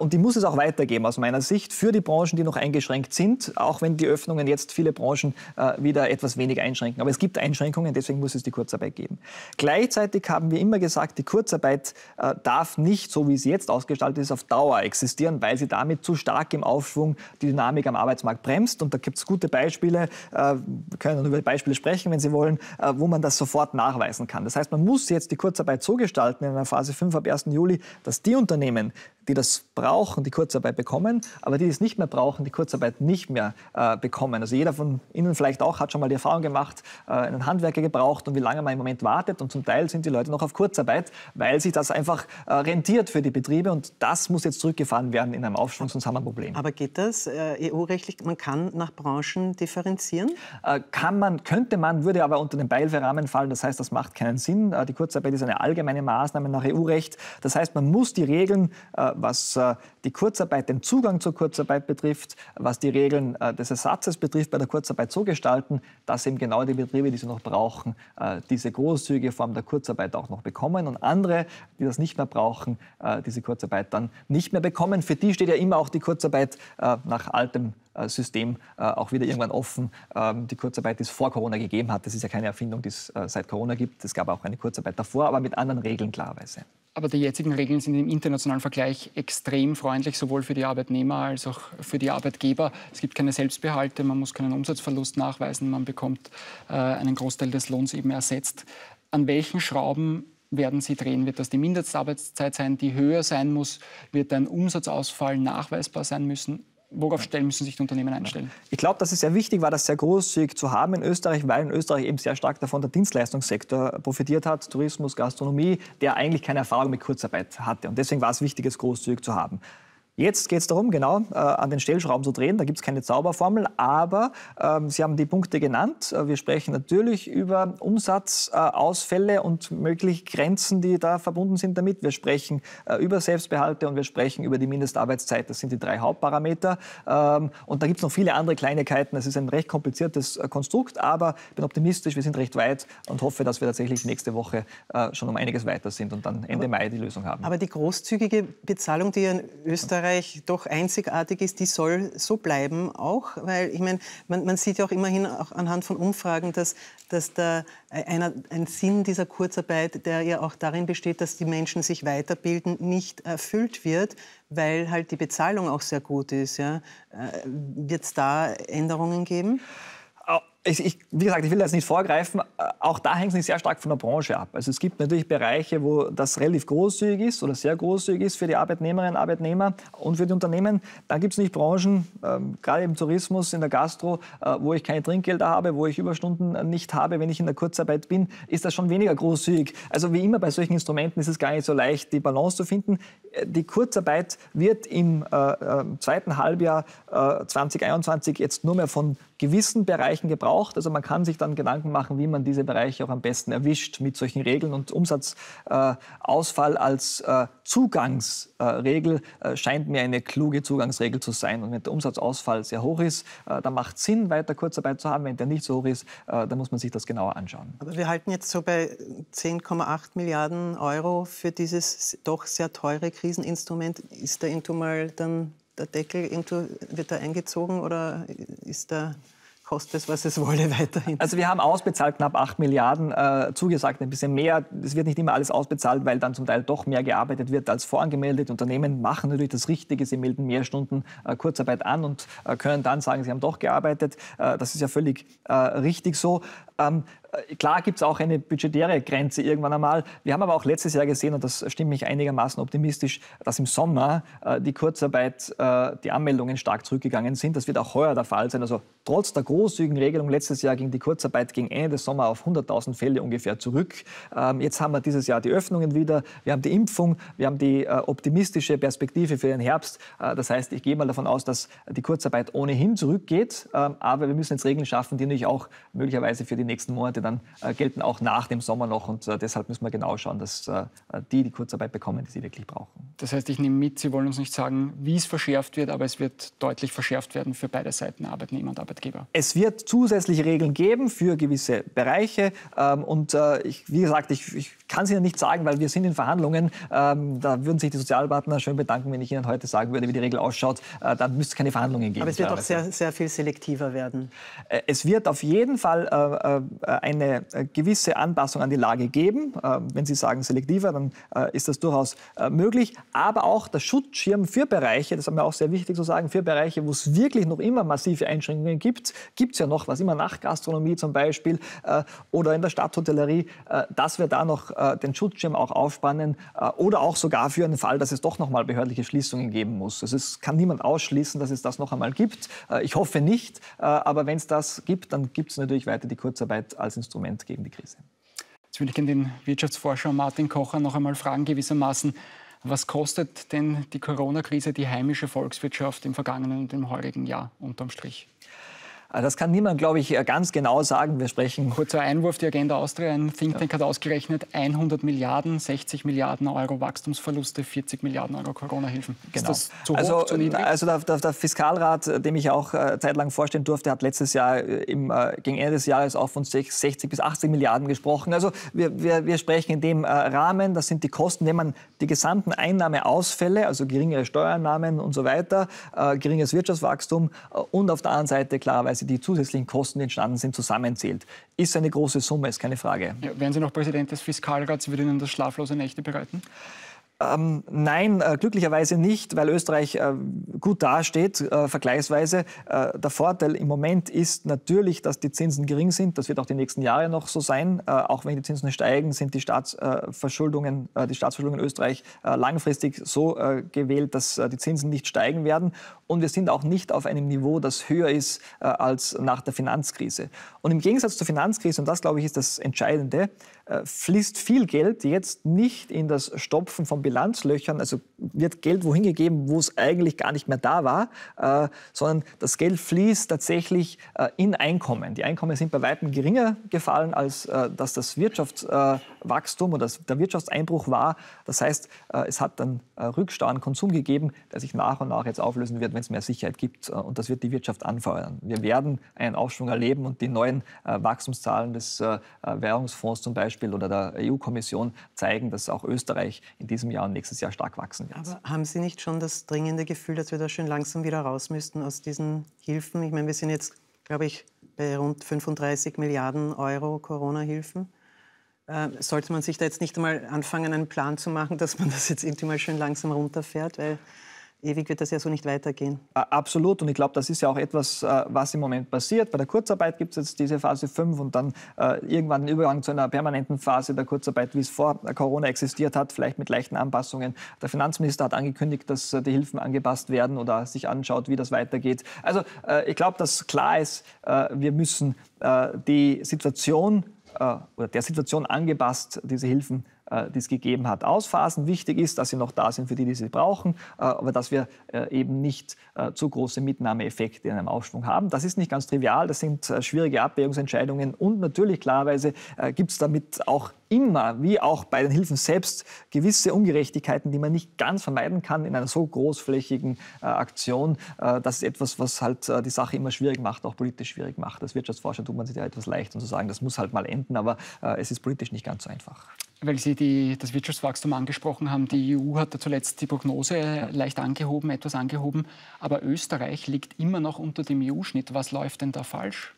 und die muss es auch weitergeben aus meiner Sicht für die Branchen, die noch eingeschränkt sind, auch wenn die Öffnung Öffnungen jetzt viele Branchen äh, wieder etwas wenig einschränken. Aber es gibt Einschränkungen, deswegen muss es die Kurzarbeit geben. Gleichzeitig haben wir immer gesagt, die Kurzarbeit äh, darf nicht, so wie sie jetzt ausgestaltet ist, auf Dauer existieren, weil sie damit zu stark im Aufschwung die Dynamik am Arbeitsmarkt bremst. Und da gibt es gute Beispiele, äh, wir können über Beispiele sprechen, wenn Sie wollen, äh, wo man das sofort nachweisen kann. Das heißt, man muss jetzt die Kurzarbeit so gestalten in einer Phase 5 ab 1. Juli, dass die Unternehmen, die das brauchen, die Kurzarbeit bekommen, aber die, es nicht mehr brauchen, die Kurzarbeit nicht mehr äh, bekommen. Also jeder von Ihnen vielleicht auch hat schon mal die Erfahrung gemacht, äh, einen Handwerker gebraucht und wie lange man im Moment wartet. Und zum Teil sind die Leute noch auf Kurzarbeit, weil sich das einfach äh, rentiert für die Betriebe. Und das muss jetzt zurückgefahren werden in einem Aufschwung, sonst haben wir ein Problem. Aber geht das äh, EU-rechtlich? Man kann nach Branchen differenzieren? Äh, kann man, könnte man, würde aber unter den Beihilferahmen fallen. Das heißt, das macht keinen Sinn. Äh, die Kurzarbeit ist eine allgemeine Maßnahme nach EU-Recht. Das heißt, man muss die Regeln was äh, die Kurzarbeit, den Zugang zur Kurzarbeit betrifft, was die Regeln äh, des Ersatzes betrifft, bei der Kurzarbeit so gestalten, dass eben genau die Betriebe, die sie noch brauchen, äh, diese großzügige Form der Kurzarbeit auch noch bekommen und andere, die das nicht mehr brauchen, diese Kurzarbeit dann nicht mehr bekommen. Für die steht ja immer auch die Kurzarbeit nach altem System auch wieder irgendwann offen. Ähm, die Kurzarbeit, die es vor Corona gegeben hat, das ist ja keine Erfindung, die es seit Corona gibt. Es gab auch eine Kurzarbeit davor, aber mit anderen Regeln klarerweise. Aber die jetzigen Regeln sind im internationalen Vergleich extrem freundlich, sowohl für die Arbeitnehmer als auch für die Arbeitgeber. Es gibt keine Selbstbehalte, man muss keinen Umsatzverlust nachweisen, man bekommt äh, einen Großteil des Lohns eben ersetzt. An welchen Schrauben werden Sie drehen? Wird das die Mindestarbeitszeit sein, die höher sein muss? Wird ein Umsatzausfall nachweisbar sein müssen? Worauf stellen müssen sich die Unternehmen einstellen? Ich glaube, dass es sehr wichtig war, das sehr großzügig zu haben in Österreich, weil in Österreich eben sehr stark davon der Dienstleistungssektor profitiert hat, Tourismus, Gastronomie, der eigentlich keine Erfahrung mit Kurzarbeit hatte. Und deswegen war es wichtig, es großzügig zu haben. Jetzt geht es darum, genau äh, an den Stellschrauben zu drehen. Da gibt es keine Zauberformel, aber ähm, Sie haben die Punkte genannt. Äh, wir sprechen natürlich über Umsatzausfälle äh, und mögliche Grenzen, die da verbunden sind damit. Wir sprechen äh, über Selbstbehalte und wir sprechen über die Mindestarbeitszeit. Das sind die drei Hauptparameter. Ähm, und da gibt es noch viele andere Kleinigkeiten. Es ist ein recht kompliziertes äh, Konstrukt, aber ich bin optimistisch, wir sind recht weit und hoffe, dass wir tatsächlich nächste Woche äh, schon um einiges weiter sind und dann Ende aber, Mai die Lösung haben. Aber die großzügige Bezahlung, die in Österreich Österreich doch einzigartig ist, die soll so bleiben auch, weil ich meine, man, man, sieht ja auch immerhin auch anhand von Umfragen, dass, dass da einer, ein Sinn dieser Kurzarbeit, der ja auch darin besteht, dass die Menschen sich weiterbilden, nicht erfüllt wird, weil halt die Bezahlung auch sehr gut ist. Ja. Äh, wird es da Änderungen geben? ich, ich, wie gesagt, ich will jetzt nicht vorgreifen, äh, auch da hängt es nicht sehr stark von der Branche ab. Also es gibt natürlich Bereiche, wo das relativ großzügig ist oder sehr großzügig ist für die Arbeitnehmerinnen und Arbeitnehmer und für die Unternehmen. Dann gibt es nicht Branchen, ähm, gerade im Tourismus, in der Gastro, äh, wo ich keine Trinkgelder habe, wo ich Überstunden äh, nicht habe, wenn ich in der Kurzarbeit bin, ist das schon weniger großzügig. Also wie immer bei solchen Instrumenten ist es gar nicht so leicht, die Balance zu finden. Äh, die Kurzarbeit wird im äh, zweiten Halbjahr äh, 2021 jetzt nur mehr von gewissen Bereichen gebraucht. Also man kann sich dann Gedanken machen, wie man diese Bereiche auch am besten erwischt mit solchen Regeln. Und Umsatzausfall als äh, Zugangsregel äh, scheint mir eine kluge Zugangsregel zu sein. Und wenn der Umsatzausfall sehr hoch ist, äh, dann macht es Sinn, weiter Kurzarbeit zu haben. Wenn der nicht so hoch ist, dann muss man sich das genauer anschauen. Aber wir halten jetzt so bei 10,8 Milliarden Euro für dieses doch sehr teure Kriseninstrument. Ist der Intumal dann der Deckel irgendwo wird da eingezogen oder ist da kostet es, was es wolle, weiterhin. Also wir haben ausbezahlt knapp 8 Milliarden, äh, zugesagt ein bisschen mehr. Es wird nicht immer alles ausbezahlt, weil dann zum Teil doch mehr gearbeitet wird als vorangemeldet. Unternehmen machen natürlich das Richtige, sie melden mehr Stunden äh, Kurzarbeit an und äh, können dann sagen, sie haben doch gearbeitet. Äh, das ist ja völlig äh, richtig so. Ähm, äh, klar gibt es auch eine budgetäre Grenze irgendwann einmal. Wir haben aber auch letztes Jahr gesehen, und das stimmt mich einigermaßen optimistisch, dass im Sommer äh, die Kurzarbeit, äh, die Anmeldungen stark zurückgegangen sind. Das wird auch heuer der Fall sein. Also trotz der großzügigen Regelung letztes Jahr ging die Kurzarbeit gegen Ende des Sommers auf 100.000 Fälle ungefähr zurück. Ähm, jetzt haben wir dieses Jahr die Öffnungen wieder, wir haben die Impfung, wir haben die äh, optimistische Perspektive für den Herbst. Äh, das heißt, ich gehe mal davon aus, dass die Kurzarbeit ohnehin zurückgeht. Ähm, aber wir müssen jetzt Regeln schaffen, die natürlich auch möglicherweise für die nächsten Monate dann äh, gelten auch nach dem Sommer noch. Und äh, deshalb müssen wir genau schauen, dass äh, die, die Kurzarbeit bekommen, die sie wirklich brauchen. Das heißt, ich nehme mit, Sie wollen uns nicht sagen, wie es verschärft wird, aber es wird deutlich verschärft werden für beide Seiten, Arbeitnehmer und Arbeitgeber. Es wird zusätzliche Regeln geben für gewisse Bereiche. Ähm, und äh, ich, wie gesagt, ich, ich kann es Ihnen nicht sagen, weil wir sind in Verhandlungen. Ähm, da würden sich die Sozialpartner schön bedanken, wenn ich Ihnen heute sagen würde, wie die Regel ausschaut. Äh, dann müsste es keine Verhandlungen geben. Aber es wird auch sehr, sehr viel selektiver werden. Äh, es wird auf jeden Fall äh, äh, eine äh, gewisse Anpassung an die Lage geben. Äh, wenn Sie sagen selektiver, dann ist das durchaus möglich. Aber auch der Schutzschirm für Bereiche, das ist mir auch sehr wichtig zu sagen, für Bereiche, wo es wirklich noch immer massive Einschränkungen gibt, gibt es ja noch was, immer Nachtgastronomie zum Beispiel oder in der Stadthotellerie, dass wir da noch den Schutzschirm auch aufspannen oder auch sogar für einen Fall, dass es doch noch mal behördliche Schließungen geben muss. Also es kann niemand ausschließen, dass es das noch einmal gibt. Ich hoffe nicht, aber wenn es das gibt, dann gibt es natürlich weiter die kurze Kurzarbeit als Instrument gegen die Krise. Jetzt würde ich gerne den Wirtschaftsforscher Martin Kocher noch einmal fragen, gewissermaßen, was kostet denn die Corona-Krise die heimische Volkswirtschaft im vergangenen und im heurigen Jahr unterm Strich? Ah, das kann niemand, glaube ich, äh, ganz genau sagen. Wir sprechen. Kurzer Einwurf: Die Agenda Austria, ein Think Tank, ja. hat ausgerechnet 100 Milliarden, 60 Milliarden Euro Wachstumsverluste, 40 Milliarden Euro Corona-Hilfen. Genau. Ist das zu hoch, also, zu niedrig? Also der, der, der, Fiskalrat, dem ich auch äh, zeitlang vorstellen durfte, hat letztes Jahr äh, im, äh, gegen Ende des Jahres auch von 60 bis 80 Milliarden gesprochen. Also wir, wir, wir sprechen in dem äh, Rahmen. Das sind die Kosten, wenn man die gesamten Einnahmeausfälle, also geringere Steuereinnahmen und so weiter, äh, geringes Wirtschaftswachstum und auf der anderen Seite klarerweise beziehungsweise die zusätzlichen Kosten, die entstanden sind, zusammenzählt. Ist eine große Summe, ist keine Frage. Ja, wären Sie noch Präsident des Fiskalrats, würde Ihnen das schlaflose Nächte bereiten? Ähm, nein, äh, glücklicherweise nicht, weil Österreich äh, gut dasteht, äh, vergleichsweise. Äh, der Vorteil im Moment ist natürlich, dass die Zinsen gering sind. Das wird auch die nächsten Jahre noch so sein. Äh, auch wenn die Zinsen steigen, sind die Staatsverschuldungen, äh, die Staatsverschuldungen in Österreich langfristig so gewählt, dass die Zinsen nicht steigen werden. Und wir sind auch nicht auf einem Niveau, das höher ist als nach der Finanzkrise. Und im Gegensatz zur Finanzkrise, und das glaube ich ist das Entscheidende, äh, fließt viel Geld jetzt nicht in das Stopfen von Bilanzlöchern, also wird Geld wohin gegeben, wo es eigentlich gar nicht mehr da war, äh, sondern das Geld fließt tatsächlich äh, in Einkommen. Die Einkommen sind bei weitem geringer gefallen, als äh, dass das Wirtschaftswachstum äh, oder das, der Wirtschaftseinbruch war. Das heißt, äh, es hat dann Rückstau an Konsum gegeben, der sich nach und nach jetzt auflösen wird, wenn es mehr Sicherheit gibt. und das wird die Wirtschaft anfeuern. Wir werden einen Aufschwung erleben und die neuen Wachstumszahlen des Währungsfonds zum Beispiel Beispiel oder der EU-Kommission zeigen, dass auch Österreich in diesem Jahr und nächstes Jahr stark wachsen wird. Aber haben Sie nicht schon das dringende Gefühl, dass wir da schön langsam wieder raus müssten aus diesen Hilfen? Ich meine, wir sind jetzt, glaube ich, bei rund 35 Milliarden Euro Corona-Hilfen. Ähm, sollte man sich da jetzt nicht einmal anfangen, einen Plan zu machen, dass man das jetzt irgendwie mal schön langsam runterfährt? Weil ewig wird das ja so nicht weitergehen. Absolut. Und ich glaube, das ist ja auch etwas, äh, was im Moment passiert. Bei der Kurzarbeit gibt es jetzt diese Phase 5 und dann äh, irgendwann den Übergang zu einer permanenten Phase der Kurzarbeit, wie es vor Corona existiert hat, vielleicht mit leichten Anpassungen. Der Finanzminister hat angekündigt, dass äh, die Hilfen angepasst werden oder sich anschaut, wie das weitergeht. Also äh, ich glaube, dass klar ist, äh, wir müssen äh, die Situation oder der Situation angepasst diese Hilfen äh, die es gegeben hat, ausphasen. Wichtig ist, dass sie noch da sind für die, die sie brauchen, äh, aber dass wir äh, eben nicht zu große Mitnahmeeffekte in einem Aufschwung haben. Das ist nicht ganz trivial, das sind schwierige Abwägungsentscheidungen und natürlich klarerweise gibt es damit auch immer, wie auch bei den Hilfen selbst, gewisse Ungerechtigkeiten, die man nicht ganz vermeiden kann in einer so großflächigen äh, Aktion. Äh, das ist etwas, was halt äh, die Sache immer schwierig macht, auch politisch schwierig macht. Als Wirtschaftsforscher tut man sich da etwas leicht und zu so sagen, das muss halt mal enden, aber äh, es ist politisch nicht ganz so einfach. Weil Sie die, das Wirtschaftswachstum angesprochen haben, die EU hat da zuletzt die Prognose äh, leicht angehoben, etwas angehoben, aber Österreich liegt immer noch unter dem EU-Schnitt. Was läuft denn da falsch?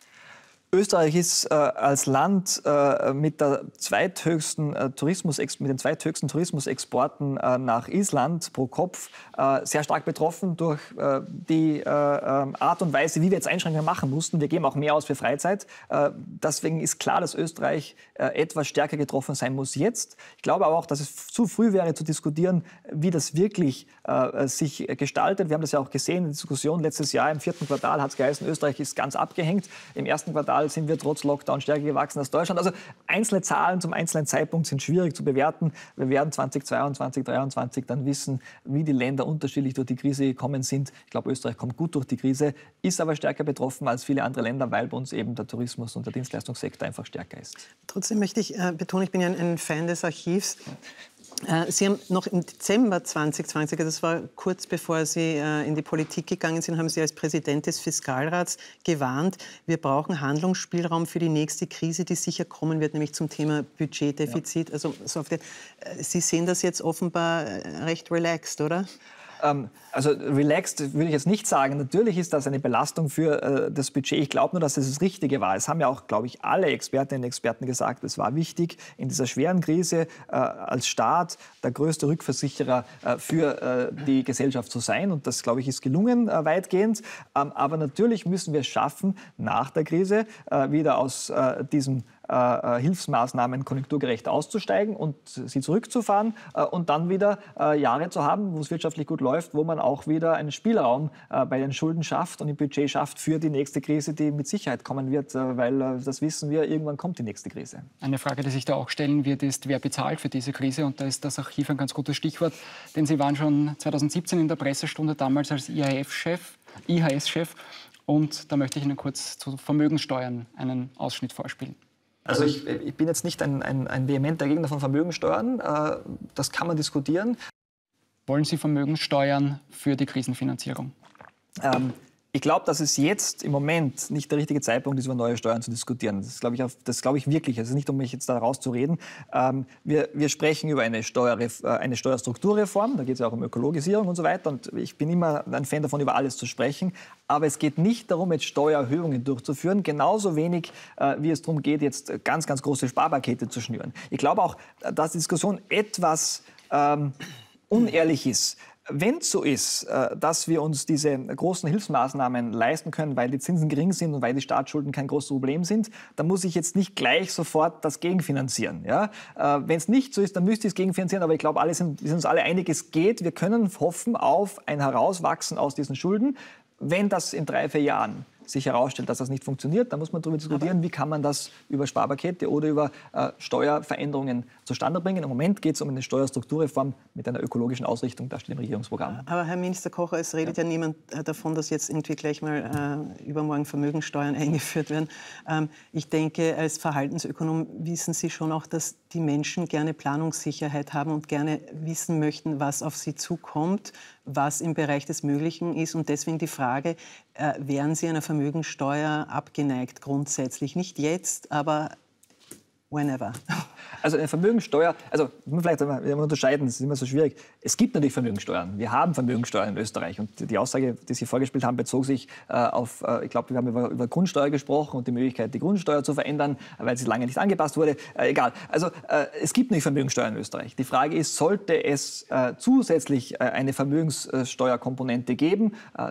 Österreich ist äh, als Land äh, mit, der zweithöchsten, äh, Tourismus, mit den zweithöchsten Tourismusexporten äh, nach Island pro Kopf äh, sehr stark betroffen durch äh, die ähm, Art und Weise, wie wir jetzt Einschränkungen machen mussten. Wir geben auch mehr aus für Freizeit. deswegen ist klar, dass Österreich etwas stärker getroffen sein muss jetzt. Ich glaube aber auch, dass es zu früh wäre zu diskutieren, wie das wirklich sich gestaltet. Wir haben das ja auch gesehen in der Diskussion letztes Jahr im vierten Quartal hat es geheißen, Österreich ist ganz abgehängt. Im ersten Quartal International sind wir trotz Lockdown stärker gewachsen als Deutschland. Also einzelne Zahlen zum einzelnen Zeitpunkt sind schwierig zu bewerten. Wir werden 2022, 2023 dann wissen, wie die Länder unterschiedlich durch die Krise gekommen sind. Ich glaube, Österreich kommt gut durch die Krise, ist aber stärker betroffen als viele andere Länder, weil bei uns eben der Tourismus und der Dienstleistungssektor einfach stärker ist. Trotzdem möchte ich äh, betonen, ich bin ja ein Fan des Archivs. Äh, Sie haben noch im Dezember 2020, also das war kurz bevor Sie äh, in die Politik gegangen sind, haben Sie als Präsident des Fiskalrats gewarnt, wir brauchen Handlungsspielraum für die nächste Krise, die sicher kommen wird, nämlich zum Thema Budgetdefizit. Ja. Also, äh, Sie sehen das jetzt offenbar recht relaxed, oder? Ähm, also relaxed würde ich jetzt nicht sagen. Natürlich ist das eine Belastung für äh, das Budget. Ich glaube nur, dass es das, das Richtige war. Es haben ja auch, glaube ich, alle Expertinnen und Experten gesagt, es war wichtig in dieser schweren Krise äh, als Staat der größte Rückversicherer äh, für äh, die Gesellschaft zu sein. Und das, glaube ich, ist gelungen äh, weitgehend. Ähm, aber natürlich müssen wir es schaffen, nach der Krise äh, wieder aus diesem äh, äh, Hilfsmaßnahmen konjunkturgerecht auszusteigen und sie zurückzufahren äh, und dann wieder Jahre zu haben, wo es wirtschaftlich gut läuft, wo man auch wieder einen Spielraum bei den Schulden schafft und im Budget schafft für die nächste Krise, die mit Sicherheit kommen wird, weil das wissen wir, irgendwann kommt die nächste Krise. Eine Frage, die sich da auch stellen wird, ist, wer bezahlt für diese Krise? Und da ist das Archiv ein ganz gutes Stichwort, denn Sie waren schon 2017 in der Pressestunde damals als IHF-Chef, IHS-Chef. Und da möchte ich Ihnen kurz zu Vermögenssteuern einen Ausschnitt vorspielen. Also, also ich, äh, ich bin jetzt nicht ein, ein, ein vehementer Gegner von Vermögensteuern. Äh, das kann man diskutieren. Wollen Sie Vermögensteuern für die Krisenfinanzierung? Ähm, ich glaube, dass es jetzt im Moment nicht der richtige Zeitpunkt ist, über neue Steuern zu diskutieren. Das glaube ich, das glaub ich wirklich. Also nicht, um mich jetzt da rauszureden. Ähm, wir, wir, sprechen über eine, Steuerref äh, eine Steuerstrukturreform. Da geht es ja auch um Ökologisierung und so weiter. Und ich bin immer ein Fan davon, über alles zu sprechen. Aber es geht nicht darum, jetzt Steuererhöhungen durchzuführen. Genauso wenig, äh, wie es darum geht, jetzt ganz, ganz große Sparpakete zu schnüren. Ich glaube auch, dass die Diskussion etwas ähm, unehrlich ist. Wenn es so ist, äh, dass wir uns diese großen Hilfsmaßnahmen leisten können, weil die Zinsen gering sind und weil die Staatsschulden kein großes Problem sind, dann muss ich jetzt nicht gleich sofort das gegenfinanzieren. Ja? Äh, Wenn es nicht so ist, dann müsste ich es gegenfinanzieren, aber ich glaube, alle sind, wir sind uns alle einig, es geht. Wir können hoffen auf ein Herauswachsen aus diesen Schulden. Wenn das in drei, vier Jahren sich herausstellt, dass das nicht funktioniert, dann muss man darüber diskutieren, Aber wie kann man das über Sparpakete oder über äh, Steuerveränderungen zustande bringen. Im Moment geht es um eine Steuerstrukturreform mit einer ökologischen Ausrichtung, das steht im Regierungsprogramm. Aber Herr Minister Kocher, es redet ja, ja niemand äh, davon, dass jetzt irgendwie gleich mal äh, übermorgen Vermögensteuern eingeführt werden. Ähm, ich denke, als Verhaltensökonom wissen Sie schon auch, dass die Menschen gerne Planungssicherheit haben und gerne wissen möchten, was auf sie zukommt, was im Bereich des Möglichen ist. Und deswegen die Frage, äh, wären Sie einer Vermögensteuer abgeneigt grundsätzlich? Nicht jetzt, aber whenever. Also eine Vermögensteuer, also vielleicht immer unterscheiden, das ist immer so schwierig. Es gibt natürlich Vermögensteuern. Wir haben Vermögensteuern in Österreich. Und die Aussage, die Sie vorgespielt haben, bezog sich äh, auf, äh, ich glaube, wir haben über, über, Grundsteuer gesprochen und die Möglichkeit, die Grundsteuer zu verändern, weil sie lange nicht angepasst wurde. Äh, egal. Also äh, es gibt nicht Vermögensteuer in Österreich. Die Frage ist, sollte es äh, zusätzlich äh, eine Vermögenssteuerkomponente geben?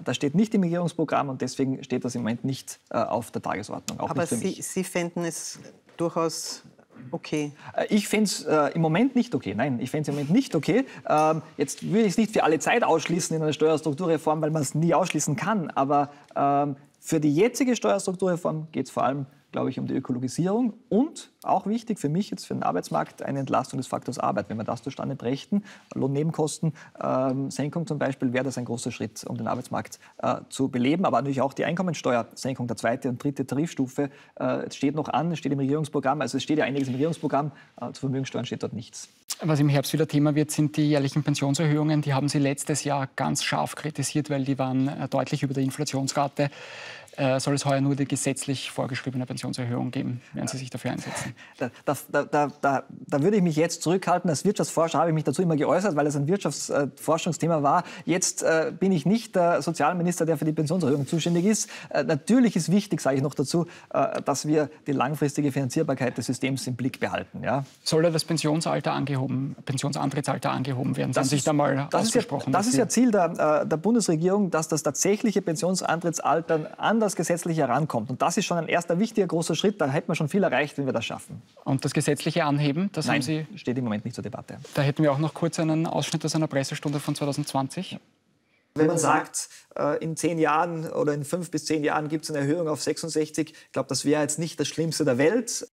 das steht nicht im Regierungsprogramm und deswegen steht das im Moment nicht auf der Tagesordnung. Auch Aber Sie, Sie fänden es durchaus okay? Äh, ich fände es äh, im Moment nicht okay. Nein, ich fände es im Moment nicht okay. Ähm, jetzt würde ich es nicht für alle Zeit ausschließen in einer Steuerstrukturreform, weil man es nie ausschließen kann. Aber ähm, für die jetzige Steuerstrukturreform geht es vor allem glaube ich, um die Ökologisierung und auch wichtig für mich jetzt für den Arbeitsmarkt eine Entlastung des Faktors Arbeit. Wenn wir das zustande brächten, Lohnnebenkosten, ähm, Senkung zum Beispiel, wäre das ein großer Schritt, um den Arbeitsmarkt äh, zu beleben. Aber natürlich auch die Einkommensteuersenkung der zweiten und dritte Tarifstufe äh, steht noch an, steht im Regierungsprogramm. Also es steht ja einiges im Regierungsprogramm, äh, zu Vermögensteuern steht dort nichts. Was im Herbst wieder Thema wird, sind die jährlichen Pensionserhöhungen. Die haben Sie letztes Jahr ganz scharf kritisiert, weil die waren äh, deutlich über der Inflationsrate äh, soll es heuer nur die gesetzlich vorgeschriebene Pensionserhöhung geben. Werden Sie sich dafür einsetzen? Da, da, da, da, würde ich mich jetzt zurückhalten. Als Wirtschaftsforscher habe ich mich dazu immer geäußert, weil es ein Wirtschaftsforschungsthema war. Jetzt äh, bin ich nicht der Sozialminister, der für die Pensionserhöhung zuständig ist. Äh, natürlich ist wichtig, sage ich noch dazu, äh, dass wir die langfristige Finanzierbarkeit des Systems im Blick behalten. Ja? Soll das Pensionsalter angehoben, Pensionsantrittsalter angehoben werden? Das, das ist, da mal das Ist ja, das ist ja Ziel der, äh, der Bundesregierung, dass das tatsächliche Pensionsantrittsalter anders das Gesetzliche herankommt. Und das ist schon ein erster wichtiger großer Schritt. Da hätten wir schon viel erreicht, wenn wir das schaffen. Und das Gesetzliche anheben, das Nein, haben Sie. steht im Moment nicht zur Debatte. Da hätten wir auch noch kurz einen Ausschnitt aus einer Pressestunde von 2020. Ja. Wenn man sagt, äh, in zehn Jahren oder in fünf bis zehn Jahren gibt es eine Erhöhung auf 66, ich glaube, das wäre jetzt nicht das Schlimmste der Welt.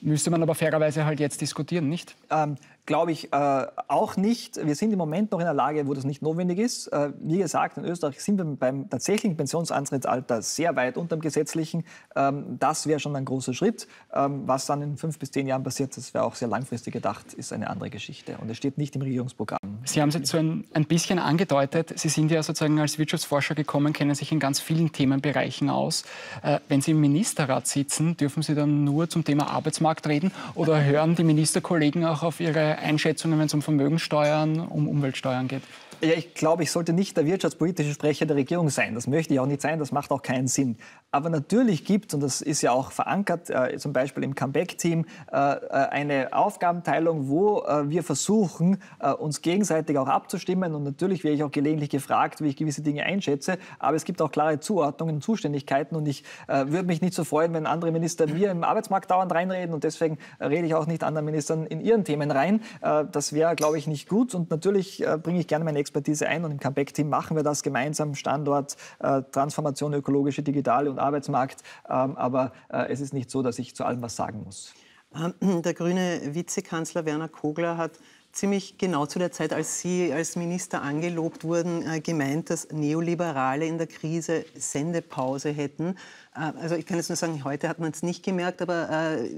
Müsste man aber fairerweise halt jetzt diskutieren, nicht? Ähm, glaube ich äh, auch nicht. Wir sind im Moment noch in einer Lage, wo das nicht notwendig ist. Äh, wie gesagt, in Österreich sind wir beim tatsächlichen Pensionsantrittsalter sehr weit unter dem gesetzlichen. Ähm, das wäre schon ein großer Schritt. Ähm, was dann in fünf bis zehn Jahren passiert, das wäre auch sehr langfristig gedacht, ist eine andere Geschichte. Und es steht nicht im Regierungsprogramm. Sie haben es jetzt so ein, ein bisschen angedeutet. Sie sind ja sozusagen als Wirtschaftsforscher gekommen, kennen sich in ganz vielen Themenbereichen aus. Äh, wenn Sie im Ministerrat sitzen, dürfen Sie dann nur zum Thema Arbeitsmarkt reden oder hören die Ministerkollegen auch auf Ihre Einschätzungen, wenn es um Vermögensteuern, um Umweltsteuern geht? Ja, ich glaube, ich sollte nicht der wirtschaftspolitische Sprecher der Regierung sein. Das möchte ich auch nicht sein, das macht auch keinen Sinn. Aber natürlich gibt es, und das ist ja auch verankert, äh, zum Beispiel im Comeback-Team, äh, äh eine Aufgabenteilung, wo äh, wir versuchen, äh, uns gegenseitig auch abzustimmen. Und natürlich werde ich auch gelegentlich gefragt, wie ich gewisse Dinge einschätze. Aber es gibt auch klare Zuordnungen, Zuständigkeiten. Und ich äh, würde mich nicht so freuen, wenn andere Minister mir im Arbeitsmarkt dauernd reinreden. Und deswegen rede ich auch nicht anderen Ministern in ihren Themen rein. das wäre, glaube ich, nicht gut. Und natürlich bringe ich gerne meine Expertise Expertise ein und im Comeback-Team machen wir das gemeinsam, Standort, äh, Transformation, ökologische, digitale und Arbeitsmarkt. Ähm, aber äh, es ist nicht so, dass ich zu allem was sagen muss. Ähm, der grüne Vizekanzler Werner Kogler hat ziemlich genau zu der Zeit, als Sie als Minister angelobt wurden, äh, gemeint, dass Neoliberale in der Krise Sendepause hätten. Ah, also ich kann jetzt nur sagen, heute hat man es nicht gemerkt, aber äh,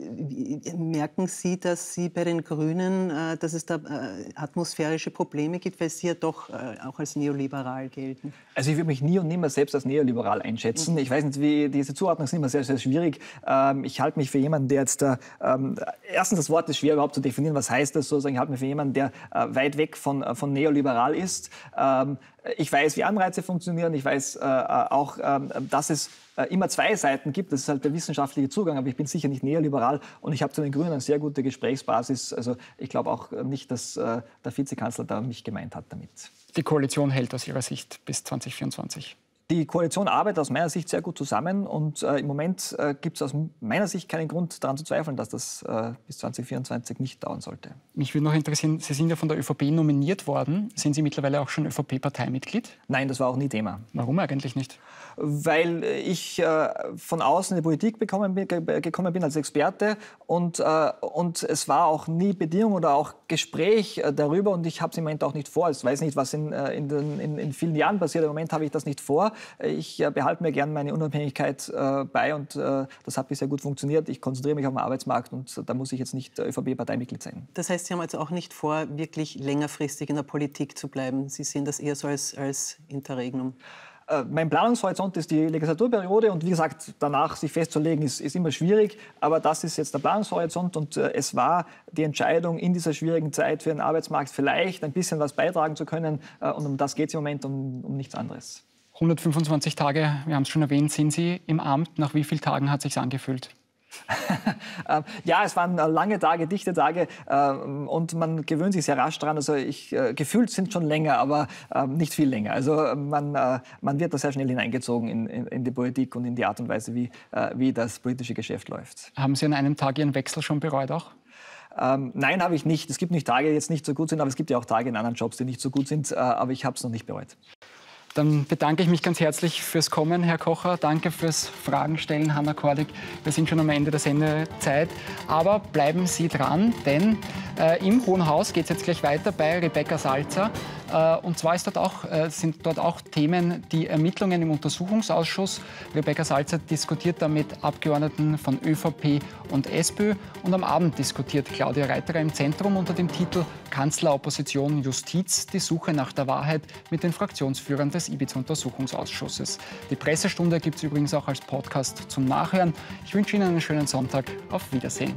merken Sie, dass Sie bei den Grünen, äh, dass es da äh, atmosphärische Probleme gibt, weil Sie ja doch äh, auch als neoliberal gelten? Also ich würde mich nie und nimmer selbst als neoliberal einschätzen. Mhm. Ich weiß nicht, wie diese Zuordnung ist immer sehr, sehr schwierig. Ähm, ich halte mich für jemanden, der jetzt da, ähm, erstens das Wort ist schwer überhaupt zu definieren, was heißt das sozusagen? Also ich halte mich für jemanden, der äh, weit weg von, äh, von neoliberal ist. Ähm, ich weiß, wie Anreize funktionieren. Ich weiß auch, ähm, dass es äh, immer zwei Seiten gibt. Das ist halt der wissenschaftliche Zugang, aber ich bin sicher nicht neoliberal und ich habe zu den Grünen eine sehr gute Gesprächsbasis. Also ich glaube auch äh, nicht, dass äh, der Vizekanzler da mich gemeint hat damit. Die Koalition hält aus Ihrer Sicht bis 2024. Die Koalition arbeitet aus meiner Sicht sehr gut zusammen und äh, im Moment äh, gibt es aus meiner Sicht keinen Grund daran zu zweifeln, dass das äh, bis 2024 nicht dauern sollte. Mich würde noch interessieren, Sie sind ja von der ÖVP nominiert worden. Sind Sie mittlerweile auch schon ÖVP-Parteimitglied? Nein, das war auch nie Thema. Warum eigentlich nicht? Weil ich äh, von außen in die Politik bekommen, gekommen bin als Experte und, äh, und es war auch nie Bedingung oder auch Gespräch äh, darüber und ich habe es im Moment auch nicht vor. Ich weiß nicht, was in, in, den, in, in vielen Jahren passiert. Im Moment habe ich das nicht vor. Ich äh, behalte mir gern meine Unabhängigkeit äh, bei und äh, das hat bisher gut funktioniert. Ich konzentriere mich auf den Arbeitsmarkt und da muss ich jetzt nicht ÖVP-Parteimitglied sein. Das heißt, Sie haben also auch nicht vor, wirklich längerfristig in der Politik zu bleiben. Sie sehen das eher so als, als Interregnum mein Planungshorizont ist die Legislaturperiode und wie gesagt, danach sich festzulegen, ist, ist immer schwierig, aber das ist jetzt der Planungshorizont und äh, es war die Entscheidung in dieser schwierigen Zeit für den Arbeitsmarkt vielleicht ein bisschen was beitragen zu können äh, und um das geht es im Moment, um, um nichts anderes. 125 Tage, wir haben es schon erwähnt, sind Sie im Amt. Nach wie vielen Tagen hat es sich angefühlt? Ähm, ja, es waren äh, lange Tage, dichte Tage äh, und man gewöhnt sich sehr rasch daran. Also ich, äh, gefühlt sind schon länger, aber äh, nicht viel länger. Also äh, man, äh, man wird da sehr schnell hineingezogen in, in, in, die Politik und in die Art und Weise, wie, wie das politische Geschäft läuft. Haben Sie an einem Tag Ihren Wechsel schon bereut auch? Ähm, nein, habe ich nicht. Es gibt nicht Tage, die jetzt nicht so gut sind, aber es gibt ja auch Tage in anderen Jobs, die nicht so gut sind. aber ich habe es noch nicht bereut. Dann bedanke ich mich ganz herzlich fürs Kommen, Herr Kocher. Danke fürs Fragen stellen, Hanna Kordig. Wir sind schon am Ende der Sendezeit. Aber bleiben Sie dran, denn äh, im Hohen Haus geht es jetzt gleich weiter bei Rebecca Salzer. Äh, und zwar dort auch, äh, sind dort auch Themen, die Ermittlungen im Untersuchungsausschuss. Rebecca Salzer diskutiert da mit Abgeordneten von ÖVP und SPÖ. Und am Abend diskutiert Claudia Reiterer im Zentrum unter dem Titel Kanzler Opposition Justiz, die Suche nach der Wahrheit mit den Fraktionsführern des Ibiza-Untersuchungsausschusses. Die Pressestunde gibt es übrigens auch als Podcast zum Nachhören. Ich wünsche Ihnen einen schönen Sonntag. Auf Wiedersehen.